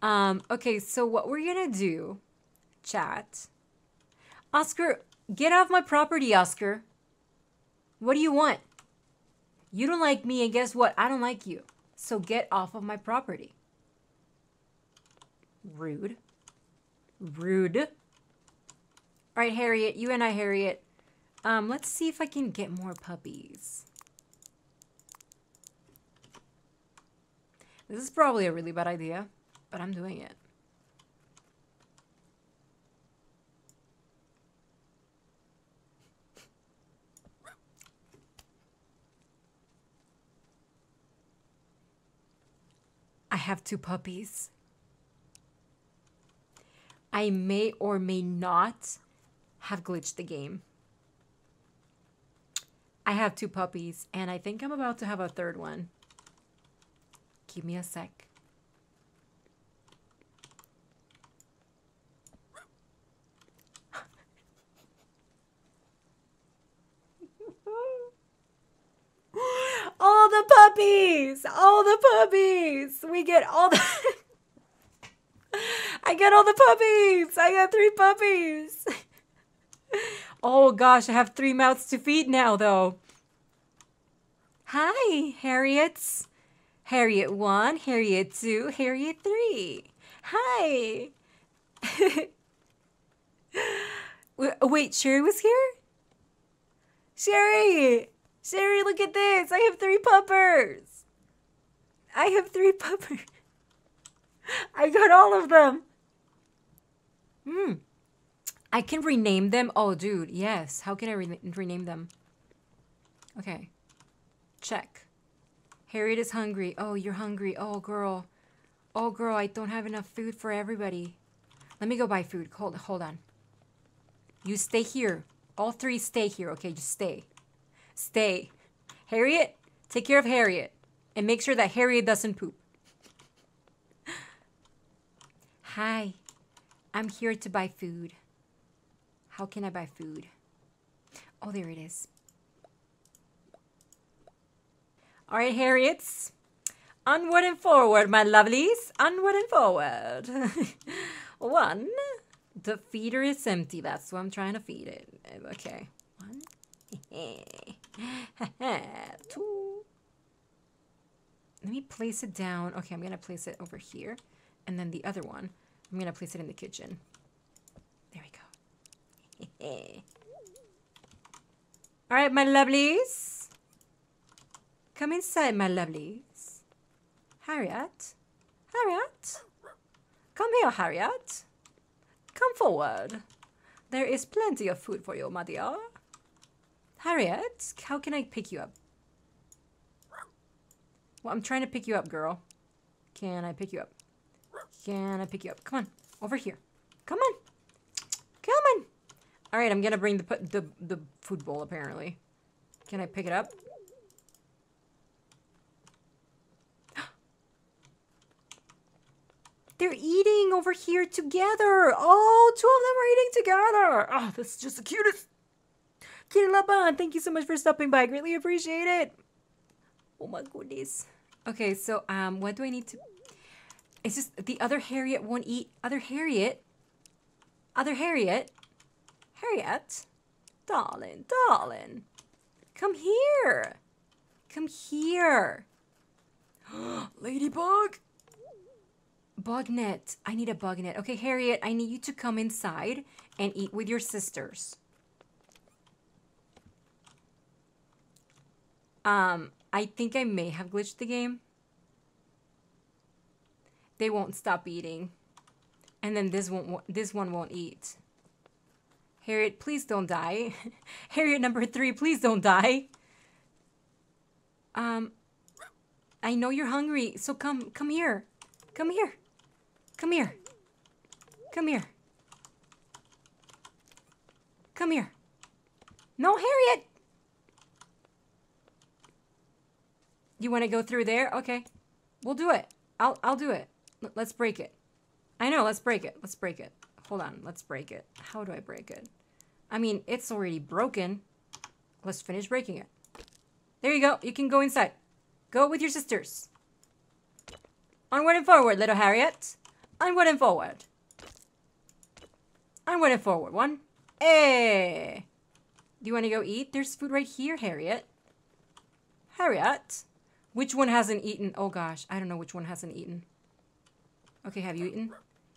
Um, okay, so what we're going to do, chat. Oscar, get off my property, Oscar. What do you want? You don't like me, and guess what? I don't like you. So get off of my property. Rude. Rude. All right, Harriet. You and I, Harriet. Um, let's see if I can get more puppies. This is probably a really bad idea, but I'm doing it. I have two puppies. I may or may not have glitched the game. I have two puppies, and I think I'm about to have a third one. Give me a sec. all the puppies! All the puppies! We get all the... I get all the puppies! I got three puppies! oh gosh, I have three mouths to feed now, though. Hi, Harriet's. Harriet 1, Harriet 2, Harriet 3. Hi! Oh, wait, Sherry was here? Sherry! Sherry, look at this! I have three puppers! I have three puppers. I got all of them! Hmm. I can rename them? Oh, dude, yes. How can I re rename them? Okay. Check. Harriet is hungry. Oh, you're hungry. Oh, girl. Oh, girl, I don't have enough food for everybody. Let me go buy food. Hold, hold on. You stay here. All three stay here, okay? Just stay. Stay. Harriet, take care of Harriet. And make sure that Harriet doesn't poop. Hi, I'm here to buy food. How can I buy food? Oh, there it is. All right, Harriet's. Onward and forward, my lovelies. Onward and forward. One. The feeder is empty. That's why I'm trying to feed it. Okay. One. Two. Let me place it down. Okay, I'm going to place it over here. And then the other one, I'm going to place it in the kitchen. There we go. All right, my lovelies. Come inside, my lovelies. Harriet? Harriet? Come here, Harriet. Come forward. There is plenty of food for you, my dear. Harriet, how can I pick you up? Well, I'm trying to pick you up, girl. Can I pick you up? Can I pick you up? Come on, over here. Come on. Come on. All right, I'm gonna bring the the the food bowl apparently. Can I pick it up? They're eating over here together. Oh, two of them are eating together. Oh, ah, this is just the cutest. Kitty Laban, thank you so much for stopping by. I greatly appreciate it. Oh my goodness. Okay, so um, what do I need to... It's just the other Harriet won't eat. Other Harriet? Other Harriet? Harriet? Darling, darling. Come here. Come here. Ladybug? Bug net. I need a bug net. Okay, Harriet, I need you to come inside and eat with your sisters. Um, I think I may have glitched the game. They won't stop eating. And then this one, this one won't eat. Harriet, please don't die. Harriet number three, please don't die. Um, I know you're hungry, so come, come here. Come here. Come here. Come here. Come here. No, Harriet! You want to go through there? Okay. We'll do it. I'll, I'll do it. L let's break it. I know, let's break it. Let's break it. Hold on, let's break it. How do I break it? I mean, it's already broken. Let's finish breaking it. There you go. You can go inside. Go with your sisters. Onward and forward, little Harriet. I'm going forward. I'm going forward one. Hey! Do you want to go eat? There's food right here, Harriet. Harriet? Which one hasn't eaten? Oh gosh, I don't know which one hasn't eaten. Okay, have you eaten?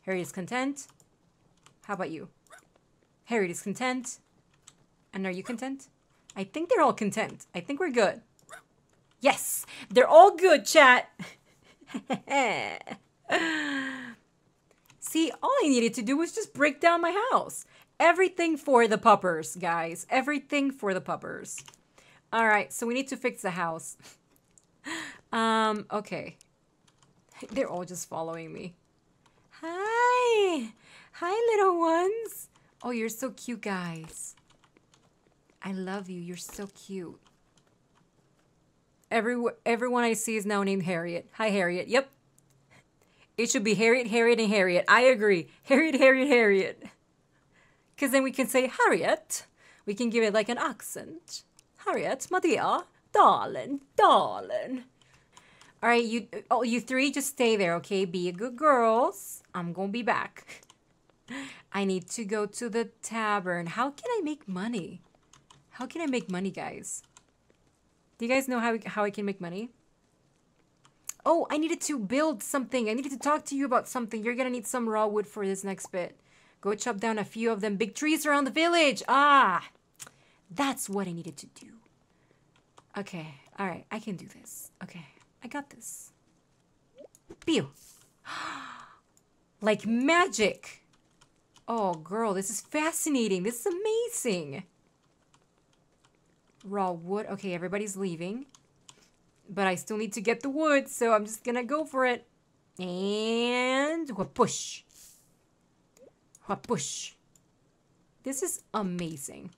Harriet is content. How about you? Harriet is content. And are you content? I think they're all content. I think we're good. Yes, they're all good, chat. See, all I needed to do was just break down my house. Everything for the puppers, guys. Everything for the puppers. All right, so we need to fix the house. um, okay. They're all just following me. Hi. Hi, little ones. Oh, you're so cute, guys. I love you. You're so cute. Every, everyone I see is now named Harriet. Hi, Harriet. Yep, it should be Harriet, Harriet, and Harriet. I agree. Harriet, Harriet, Harriet. Because then we can say Harriet. We can give it like an accent. Harriet, my dear, darling, darling. All right, you, oh, you three just stay there, okay? Be a good girls. I'm gonna be back. I need to go to the tavern. How can I make money? How can I make money, guys? Do you guys know how, how I can make money? oh, I needed to build something. I needed to talk to you about something. You're gonna need some raw wood for this next bit. Go chop down a few of them big trees around the village. Ah, that's what I needed to do. Okay, all right, I can do this. Okay, I got this. Pew. like magic. Oh, girl, this is fascinating. This is amazing. Raw wood. Okay, everybody's leaving. But I still need to get the wood, so I'm just gonna go for it. And... Whoosh. push. This is amazing.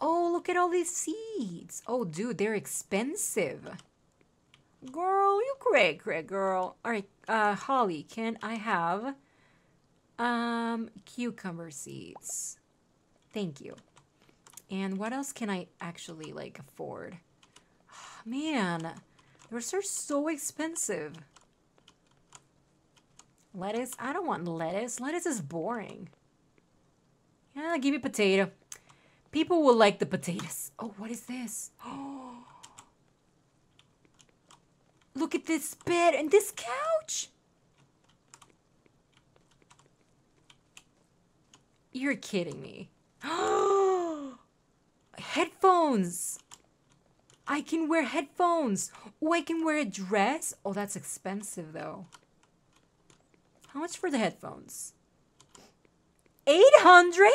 Oh, look at all these seeds. Oh, dude, they're expensive. Girl, you great, great girl. All right, uh, Holly, can I have um, cucumber seeds? Thank you. And what else can I actually like afford? Man, those are so expensive. Lettuce? I don't want lettuce. Lettuce is boring. Yeah, give me potato. People will like the potatoes. Oh, what is this? Oh, look at this bed and this couch. You're kidding me. Headphones. I can wear headphones. Oh, I can wear a dress. Oh, that's expensive though. How much for the headphones? 800?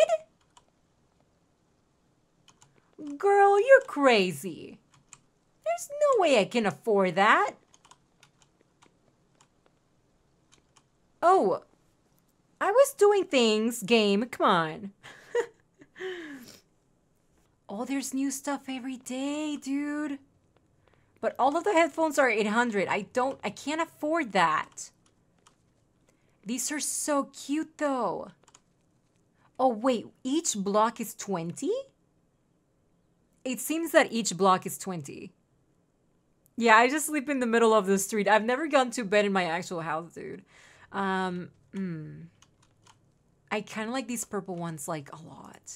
Girl, you're crazy. There's no way I can afford that. Oh, I was doing things, game, come on. Oh, there's new stuff every day, dude. But all of the headphones are 800. I don't, I can't afford that. These are so cute though. Oh wait, each block is 20? It seems that each block is 20. Yeah, I just sleep in the middle of the street. I've never gone to bed in my actual house, dude. Um, mm. I kind of like these purple ones like a lot.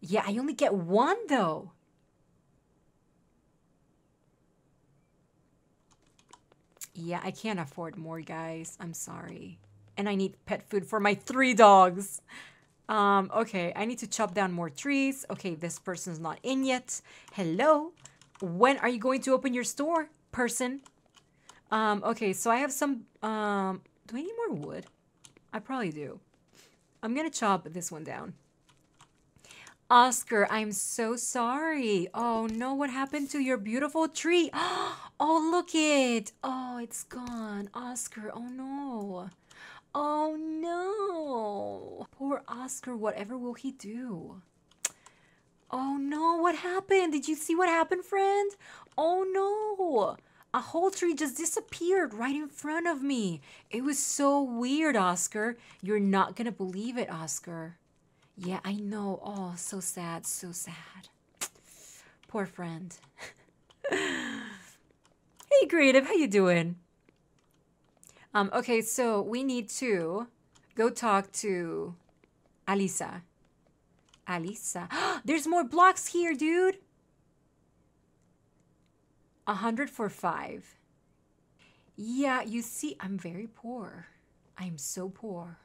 Yeah, I only get one though. Yeah, I can't afford more, guys. I'm sorry. And I need pet food for my three dogs. Um, okay, I need to chop down more trees. Okay, this person's not in yet. Hello? When are you going to open your store, person? Um, okay, so I have some... Um, do I need more wood? I probably do. I'm gonna chop this one down. Oscar, I'm so sorry. Oh no, what happened to your beautiful tree? Oh, look it. Oh, it's gone. Oscar, oh no. Oh no. Poor Oscar, whatever will he do? Oh no, what happened? Did you see what happened, friend? Oh no. A whole tree just disappeared right in front of me. It was so weird, Oscar. You're not gonna believe it, Oscar. Yeah, I know. Oh, so sad, so sad. Poor friend. hey, creative, how you doing? Um, okay, so we need to go talk to Alisa. Alisa. There's more blocks here, dude. A hundred for five. Yeah, you see, I'm very poor. I'm so poor.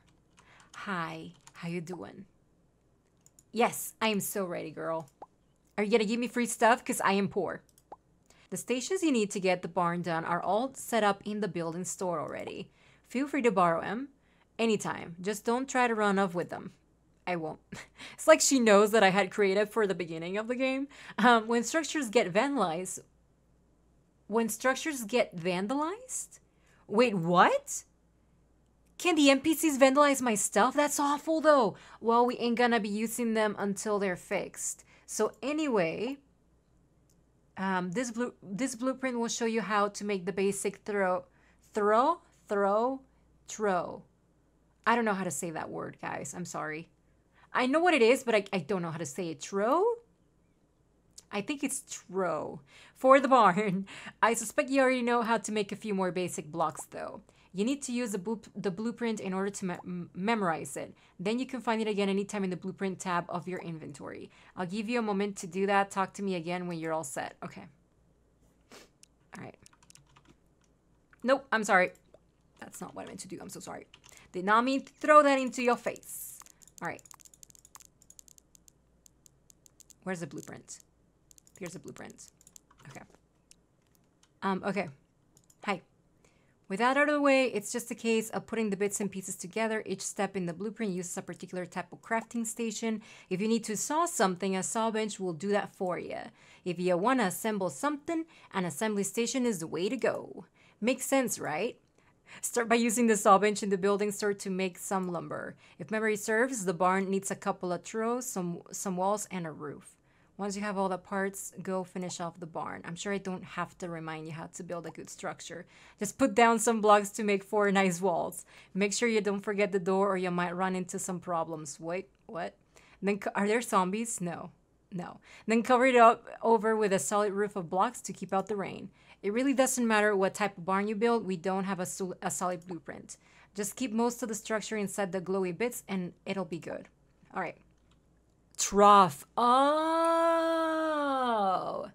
Hi, how you doing? Yes, I am so ready, girl. Are you gonna give me free stuff? Because I am poor. The stations you need to get the barn done are all set up in the building store already. Feel free to borrow them anytime. Just don't try to run off with them. I won't. it's like she knows that I had creative for the beginning of the game. Um, when structures get vandalized... When structures get vandalized? Wait, what? Can the NPCs vandalize my stuff? That's awful though. Well, we ain't gonna be using them until they're fixed. So anyway, um, this blue this blueprint will show you how to make the basic throw, throw, throw, throw. I don't know how to say that word, guys. I'm sorry. I know what it is, but I, I don't know how to say it. Throw? I think it's throw. For the barn. I suspect you already know how to make a few more basic blocks though. You need to use the, bl the blueprint in order to me memorize it. Then you can find it again anytime in the blueprint tab of your inventory. I'll give you a moment to do that. Talk to me again when you're all set. Okay. All right. Nope, I'm sorry. That's not what I meant to do. I'm so sorry. Did not mean to throw that into your face. All right. Where's the blueprint? Here's the blueprint. Okay. Um, okay. Hi. With that out of the way, it's just a case of putting the bits and pieces together. Each step in the blueprint uses a particular type of crafting station. If you need to saw something, a saw bench will do that for you. If you want to assemble something, an assembly station is the way to go. Makes sense, right? Start by using the saw bench in the building store to make some lumber. If memory serves, the barn needs a couple of trusses, some, some walls, and a roof. Once you have all the parts, go finish off the barn. I'm sure I don't have to remind you how to build a good structure. Just put down some blocks to make four nice walls. Make sure you don't forget the door or you might run into some problems. Wait, what? then are there zombies? No. No. then cover it up over with a solid roof of blocks to keep out the rain. It really doesn't matter what type of barn you build, we don't have a, sol a solid blueprint. Just keep most of the structure inside the glowy bits and it'll be good. All right trough. Oh,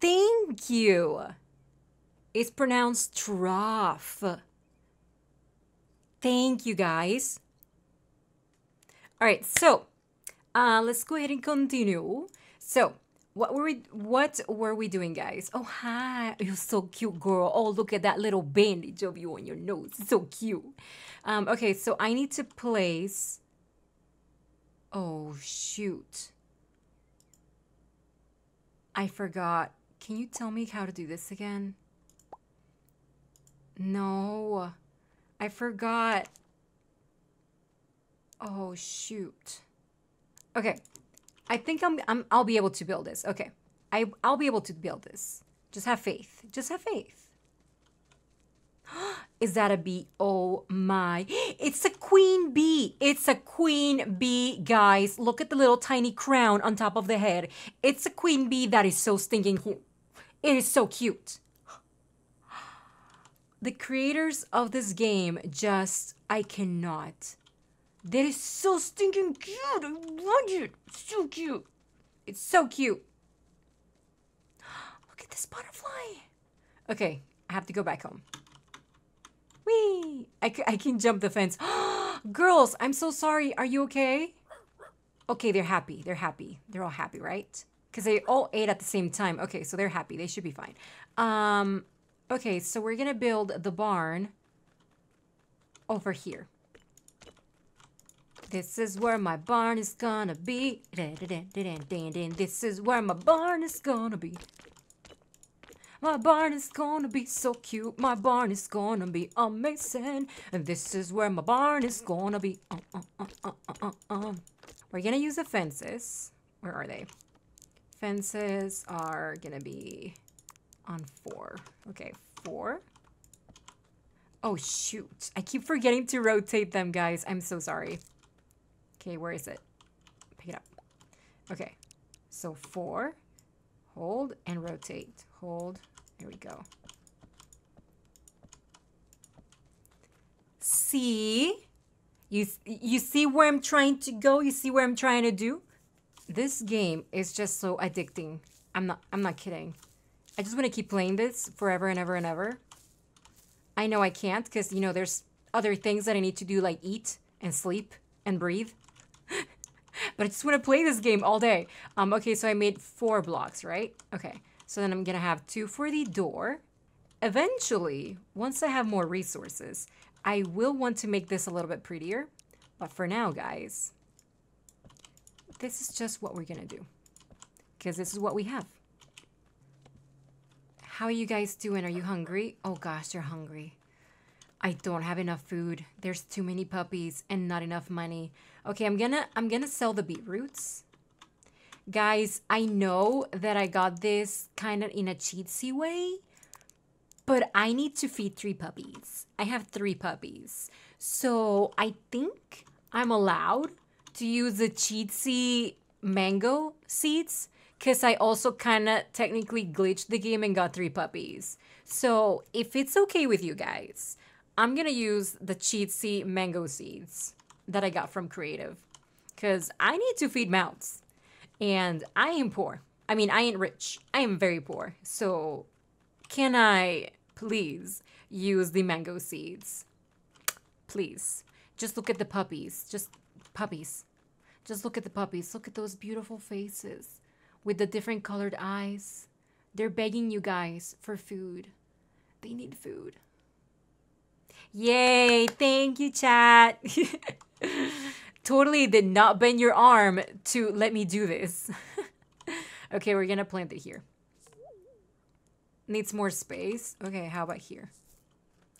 thank you. It's pronounced trough. Thank you, guys. All right, so uh, let's go ahead and continue. So, what were we? What were we doing, guys? Oh, hi! You're so cute, girl. Oh, look at that little bandage of you on your nose. so cute. Um, okay, so I need to place Oh, shoot. I forgot. Can you tell me how to do this again? No. I forgot. Oh, shoot. Okay. I think I'm, I'm I'll be able to build this. Okay. I I'll be able to build this. Just have faith. Just have faith. Is that a bee? Oh my. It's a queen bee. It's a queen bee, guys. Look at the little tiny crown on top of the head. It's a queen bee that is so stinking cute. It is so cute. The creators of this game just, I cannot. That is so stinking cute. I love it. It's so cute. It's so cute. Look at this butterfly. Okay, I have to go back home. Wee! I, I can jump the fence. Girls, I'm so sorry. Are you okay? Okay, they're happy. They're happy. They're all happy, right? Because they all ate at the same time. Okay, so they're happy. They should be fine. Um, okay, so we're going to build the barn over here. This is where my barn is gonna be. This is where my barn is gonna be. My barn is gonna be so cute. My barn is gonna be amazing. And this is where my barn is gonna be. Uh uh uh, uh, uh, uh, We're gonna use the fences. Where are they? Fences are gonna be on four. Okay, four. Oh, shoot. I keep forgetting to rotate them, guys. I'm so sorry. Okay, where is it? Pick it up. Okay, so four. Hold and rotate. Hold, here we go. See? You, you see where I'm trying to go? You see where I'm trying to do? This game is just so addicting. I'm not, I'm not kidding. I just want to keep playing this forever and ever and ever. I know I can't because, you know, there's other things that I need to do like eat and sleep and breathe. but I just want to play this game all day. Um, okay, so I made four blocks, right? Okay. So then I'm gonna have two for the door. Eventually, once I have more resources, I will want to make this a little bit prettier. But for now, guys, this is just what we're gonna do because this is what we have. How are you guys doing? Are you hungry? Oh gosh, you're hungry. I don't have enough food. There's too many puppies and not enough money. Okay, I'm gonna I'm gonna sell the beetroots Guys, I know that I got this kind of in a cheatsy way, but I need to feed three puppies. I have three puppies. So I think I'm allowed to use the cheatsy mango seeds because I also kind of technically glitched the game and got three puppies. So if it's okay with you guys, I'm going to use the cheatsy mango seeds that I got from Creative because I need to feed mounts and I am poor. I mean, I ain't rich. I am very poor. So, can I please use the mango seeds? Please. Just look at the puppies. Just puppies. Just look at the puppies. Look at those beautiful faces with the different colored eyes. They're begging you guys for food. They need food. Yay! Thank you, chat. totally did not bend your arm to let me do this. okay, we're gonna plant it here. Needs more space. Okay, how about here?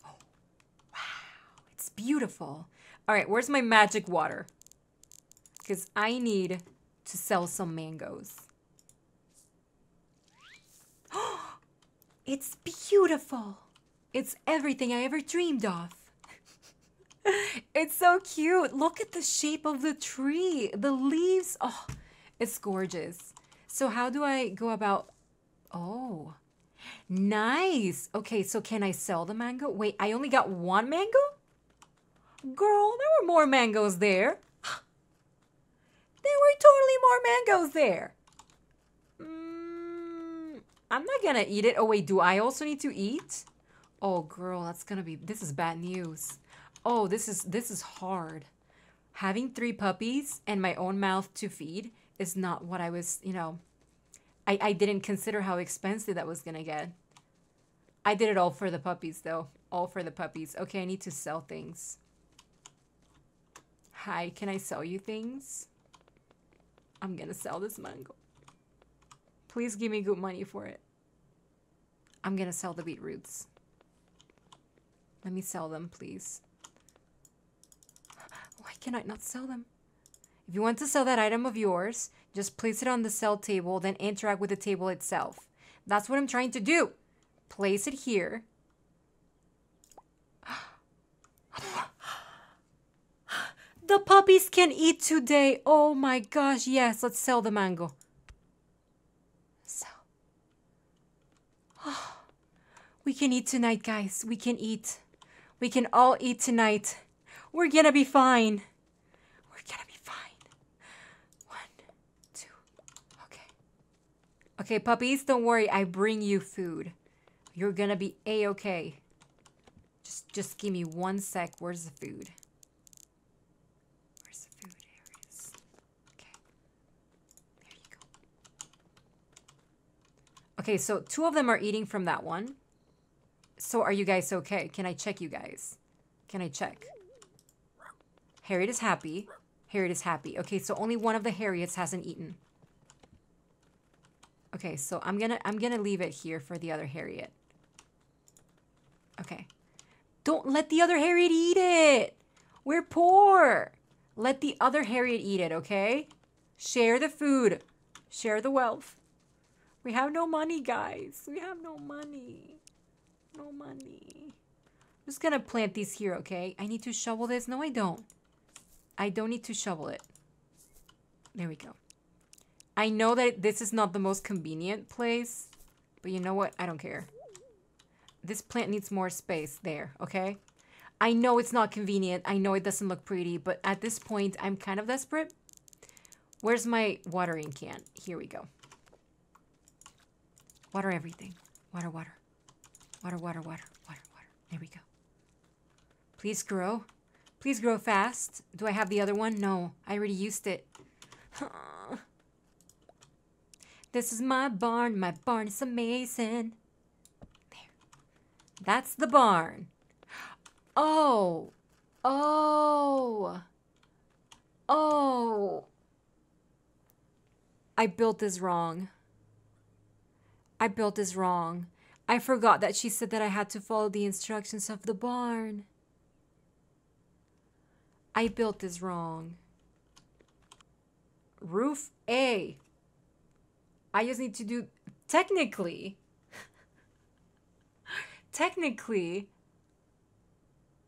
Oh, wow, it's beautiful. All right, where's my magic water? Because I need to sell some mangoes. it's beautiful. It's everything I ever dreamed of it's so cute. Look at the shape of the tree, the leaves. Oh, it's gorgeous. So how do I go about? Oh, nice. Okay, so can I sell the mango? Wait, I only got one mango? Girl, there were more mangoes there. There were totally more mangoes there. Mm, I'm not gonna eat it. Oh wait, do I also need to eat? Oh girl, that's gonna be, this is bad news oh, this is this is hard. Having three puppies and my own mouth to feed is not what I was, you know, I, I didn't consider how expensive that was gonna get. I did it all for the puppies though. All for the puppies. Okay, I need to sell things. Hi, can I sell you things? I'm gonna sell this mango. Please give me good money for it. I'm gonna sell the beetroots. Let me sell them, please. Why can I not sell them? If you want to sell that item of yours, just place it on the sell table, then interact with the table itself. That's what I'm trying to do. Place it here. the puppies can eat today. Oh my gosh, yes, let's sell the mango. Sell. we can eat tonight, guys. We can eat. We can all eat tonight. We're gonna be fine. We're gonna be fine. One, two, okay. Okay, puppies, don't worry. I bring you food. You're gonna be a-okay. Just, just give me one sec. Where's the food? Where's the food? Here it is. Okay. There you go. Okay, so two of them are eating from that one. So are you guys okay? Can I check you guys? Can I check? Harriet is happy. Harriet is happy. Okay, so only one of the Harriets hasn't eaten. Okay, so I'm gonna I'm gonna leave it here for the other Harriet. Okay. Don't let the other Harriet eat it! We're poor! Let the other Harriet eat it, okay? Share the food. Share the wealth. We have no money, guys. We have no money. No money. I'm just gonna plant these here, okay? I need to shovel this. No, I don't. I don't need to shovel it. There we go. I know that this is not the most convenient place, but you know what? I don't care. This plant needs more space there, okay? I know it's not convenient. I know it doesn't look pretty, but at this point, I'm kind of desperate. Where's my watering can? Here we go. Water everything. Water, water. Water, water, water, water, water. There we go. Please grow. Please grow fast. Do I have the other one? No, I already used it. this is my barn. My barn is amazing. There. That's the barn. Oh. Oh. Oh. I built this wrong. I built this wrong. I forgot that she said that I had to follow the instructions of the barn. I built this wrong. Roof A. I just need to do... Technically... technically...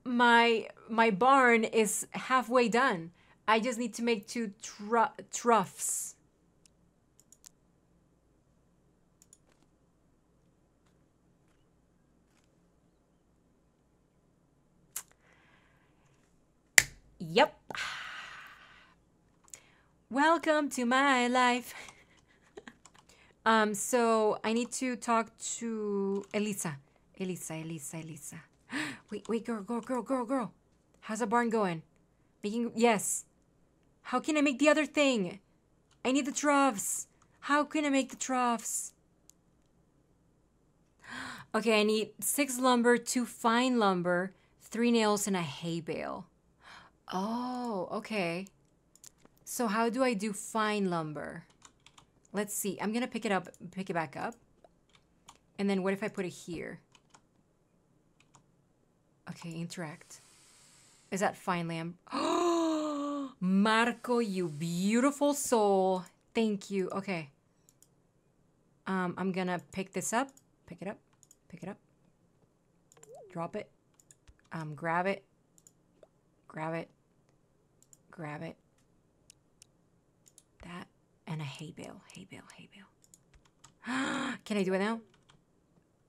My my barn is halfway done. I just need to make two tr troughs. Yep. Welcome to my life. um, so I need to talk to Elisa. Elisa, Elisa, Elisa. wait, wait, girl, girl, girl, girl, girl. How's the barn going? Making yes. How can I make the other thing? I need the troughs. How can I make the troughs? Okay, I need six lumber, two fine lumber, three nails, and a hay bale. Oh, okay. So how do I do fine lumber? Let's see. I'm going to pick it up, pick it back up. And then what if I put it here? Okay, interact. Is that fine lamb? Oh, Marco, you beautiful soul. Thank you. Okay. Um, I'm going to pick this up. Pick it up. Pick it up. Drop it. Um, grab it. Grab it grab it. That and a hay bale, hay bale, hay bale. Can I do it now?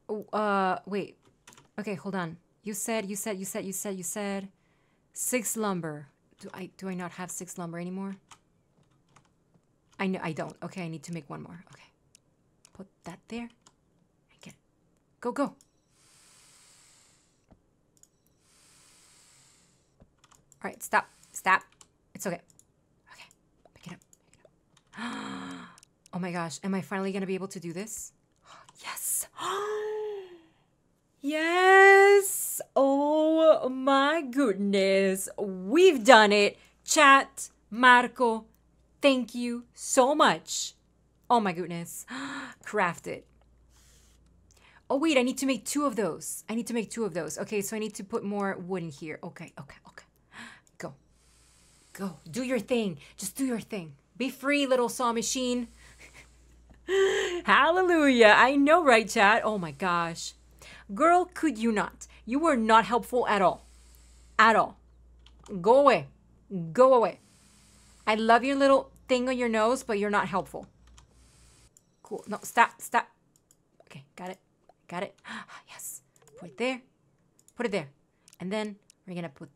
Oh, uh, wait. Okay, hold on. You said, you said, you said, you said, you said, six lumber. Do I do I not have six lumber anymore? I know I don't. Okay, I need to make one more. Okay, put that there. I get it. Go go. All right, stop, stop, it's okay. Okay. Pick it up. Pick it up. Oh my gosh. Am I finally going to be able to do this? Yes. yes. Oh my goodness. We've done it. Chat, Marco, thank you so much. Oh my goodness. Craft it. Oh wait, I need to make two of those. I need to make two of those. Okay, so I need to put more wood in here. Okay, okay go. Do your thing. Just do your thing. Be free, little saw machine. Hallelujah. I know, right, Chad? Oh my gosh. Girl, could you not? You were not helpful at all. At all. Go away. Go away. I love your little thing on your nose, but you're not helpful. Cool. No, stop, stop. Okay, got it. Got it. yes. Put it there. Put it there. And then we're going to put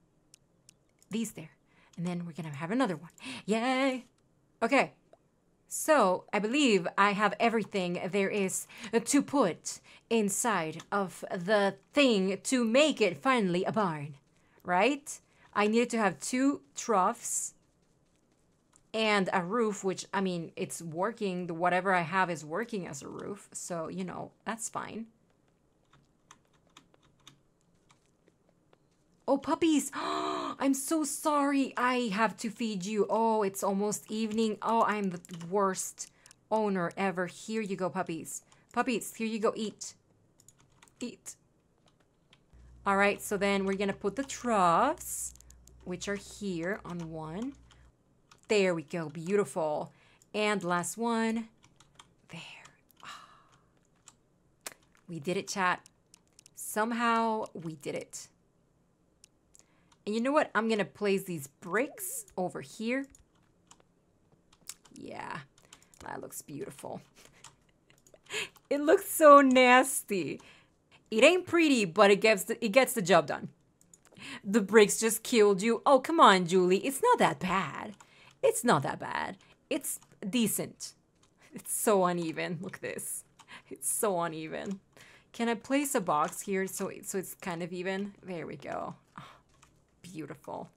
these there and then we're gonna have another one. Yay! Okay, so I believe I have everything there is to put inside of the thing to make it finally a barn, right? I needed to have two troughs and a roof, which, I mean, it's working. Whatever I have is working as a roof, so, you know, that's fine. Oh, puppies. I'm so sorry. I have to feed you. Oh, it's almost evening. Oh, I'm the worst owner ever. Here you go, puppies. Puppies, here you go. Eat. Eat. All right, so then we're going to put the troughs, which are here on one. There we go. Beautiful. And last one. There. Oh. We did it, chat. Somehow we did it. And you know what? I'm going to place these bricks over here. Yeah, that looks beautiful. it looks so nasty. It ain't pretty, but it gets the, it gets the job done. The bricks just killed you. Oh, come on, Julie. It's not that bad. It's not that bad. It's decent. It's so uneven. Look this. It's so uneven. Can I place a box here so, so it's kind of even? There we go. Beautiful.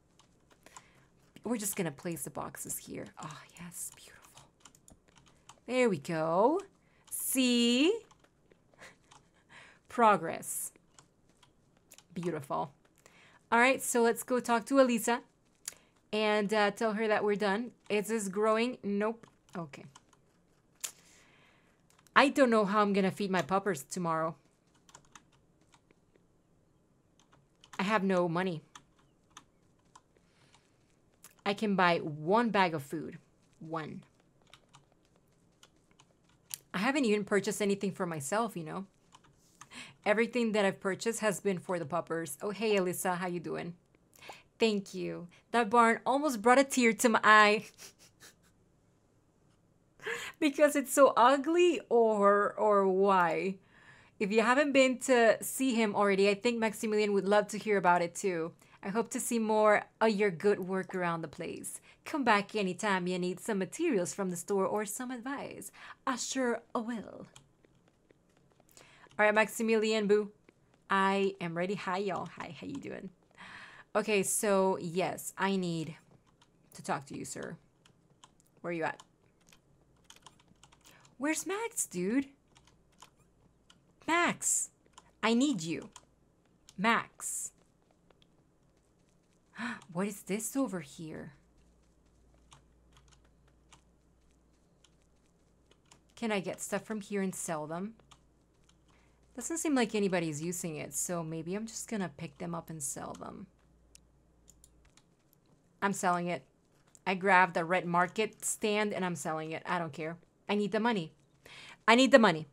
We're just going to place the boxes here. Oh, yes. Beautiful. There we go. See? Progress. Beautiful. All right, so let's go talk to Elisa and uh, tell her that we're done. Is this growing? Nope. Okay. I don't know how I'm going to feed my puppers tomorrow. I have no money. I can buy one bag of food. One. I haven't even purchased anything for myself, you know. Everything that I've purchased has been for the puppers. Oh, hey, Alyssa, how you doing? Thank you. That barn almost brought a tear to my eye. because it's so ugly or or why? If you haven't been to see him already, I think Maximilian would love to hear about it too. I hope to see more of your good work around the place. Come back anytime you need some materials from the store or some advice. I sure will. All right, Maximilian Boo. I am ready. Hi, y'all. Hi, how you doing? Okay, so yes, I need to talk to you, sir. Where are you at? Where's Max, dude? Max, I need you. Max. what is this over here? Can I get stuff from here and sell them? Doesn't seem like anybody's using it, so maybe I'm just gonna pick them up and sell them. I'm selling it. I grabbed a red market stand and I'm selling it. I don't care. I need the money. I need the money.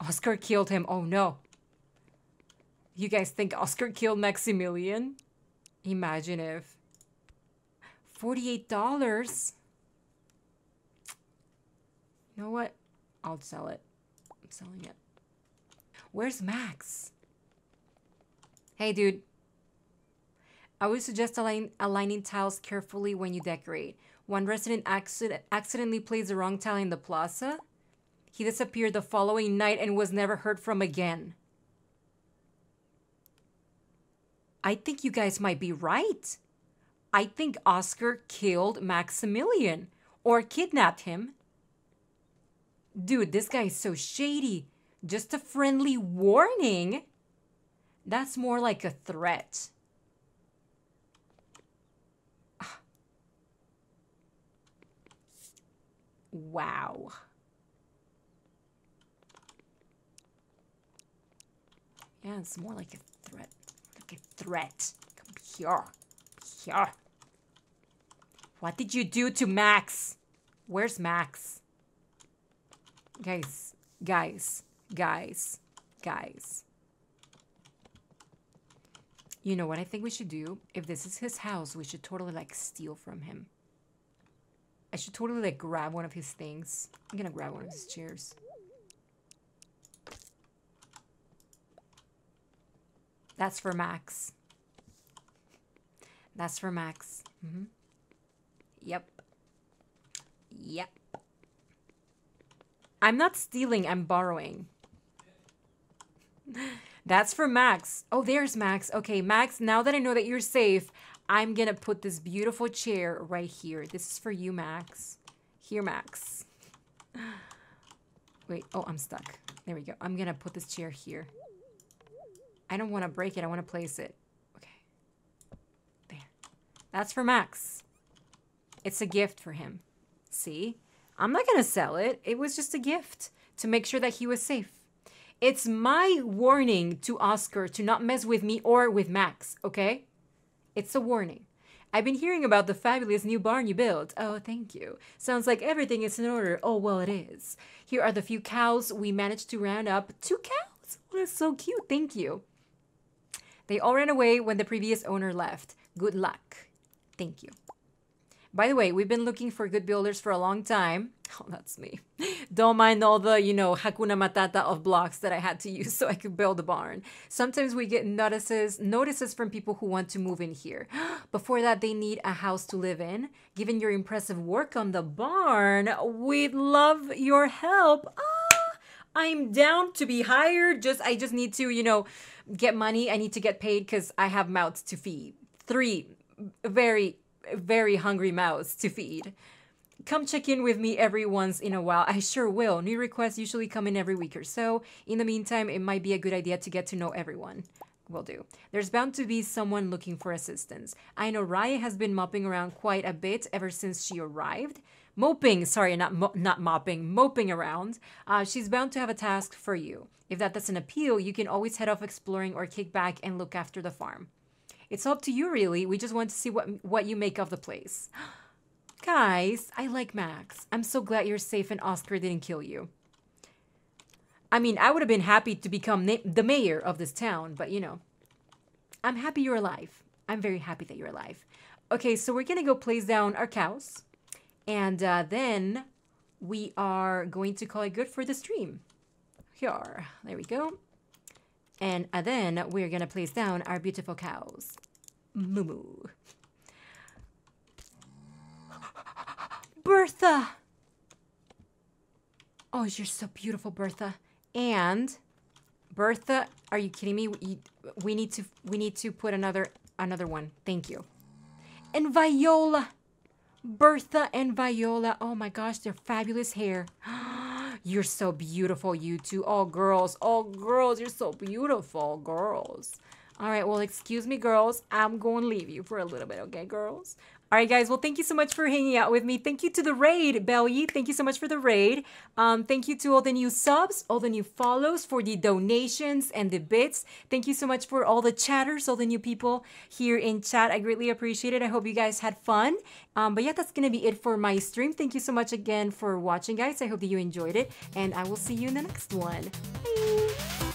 Oscar killed him. Oh no. You guys think Oscar killed Maximilian? Imagine if $48. You know what? I'll sell it. I'm selling it. Where's Max? Hey, dude. I would suggest align aligning tiles carefully when you decorate. One resident accident accidentally placed the wrong tile in the plaza. He disappeared the following night and was never heard from again. I think you guys might be right. I think Oscar killed Maximilian or kidnapped him. Dude, this guy is so shady. Just a friendly warning. That's more like a threat. Wow. Yeah, it's more like a fucking threat. Come here. Here. What did you do to Max? Where's Max? Guys, guys, guys, guys. You know what I think we should do? If this is his house, we should totally like steal from him. I should totally like grab one of his things. I'm gonna grab one of his chairs. That's for Max. That's for Max. Mm -hmm. Yep. Yep. I'm not stealing, I'm borrowing. That's for Max. Oh, there's Max. Okay, Max, now that I know that you're safe, I'm gonna put this beautiful chair right here. This is for you, Max. Here, Max. Wait, oh, I'm stuck. There we go. I'm gonna put this chair here. I don't want to break it. I want to place it. Okay. There. That's for Max. It's a gift for him. See? I'm not going to sell it. It was just a gift to make sure that he was safe. It's my warning to Oscar to not mess with me or with Max, okay? It's a warning. I've been hearing about the fabulous new barn you built. Oh, thank you. Sounds like everything is in order. Oh, well, it is. Here are the few cows we managed to round up. Two cows? that's so cute. Thank you. They all ran away when the previous owner left. Good luck. Thank you. By the way, we've been looking for good builders for a long time. Oh, that's me. Don't mind all the, you know, Hakuna Matata of blocks that I had to use so I could build a barn. Sometimes we get notices, notices from people who want to move in here. Before that, they need a house to live in. Given your impressive work on the barn, we'd love your help. Oh, I'm down to be hired. Just I just need to, you know, get money. I need to get paid because I have mouths to feed. Three very, very hungry mouths to feed. Come check in with me every once in a while. I sure will. New requests usually come in every week or so. In the meantime, it might be a good idea to get to know everyone. Will do. There's bound to be someone looking for assistance. I know Raya has been mopping around quite a bit ever since she arrived moping, sorry, not, mo- not mopping, moping around, uh, she's bound to have a task for you. If that doesn't appeal, you can always head off exploring or kick back and look after the farm. It's up to you, really. We just want to see what, what you make of the place. Guys, I like Max. I'm so glad you're safe and Oscar didn't kill you. I mean, I would have been happy to become the mayor of this town, but you know. I'm happy you're alive. I'm very happy that you're alive. Okay, so we're gonna go place down our cows. And uh, then we are going to call it good for the stream. Here, there we go. And uh, then we're gonna place down our beautiful cows. Moo moo. Bertha! Oh, you're so beautiful, Bertha. And Bertha, are you kidding me? We, we need to we need to put another another one. Thank you. And Viola. Bertha and Viola. Oh my gosh, their fabulous hair. you're so beautiful, you two. Oh, girls. Oh, girls. You're so beautiful, girls. All right, well, excuse me, girls. I'm going to leave you for a little bit, okay, girls? All right, guys. Well, thank you so much for hanging out with me. Thank you to the raid, Belly. Thank you so much for the raid. Um, thank you to all the new subs, all the new follows, for the donations and the bits. Thank you so much for all the chatters, all the new people here in chat. I greatly appreciate it. I hope you guys had fun. Um, but yeah, that's going to be it for my stream. Thank you so much again for watching, guys. I hope that you enjoyed it, and I will see you in the next one. Bye.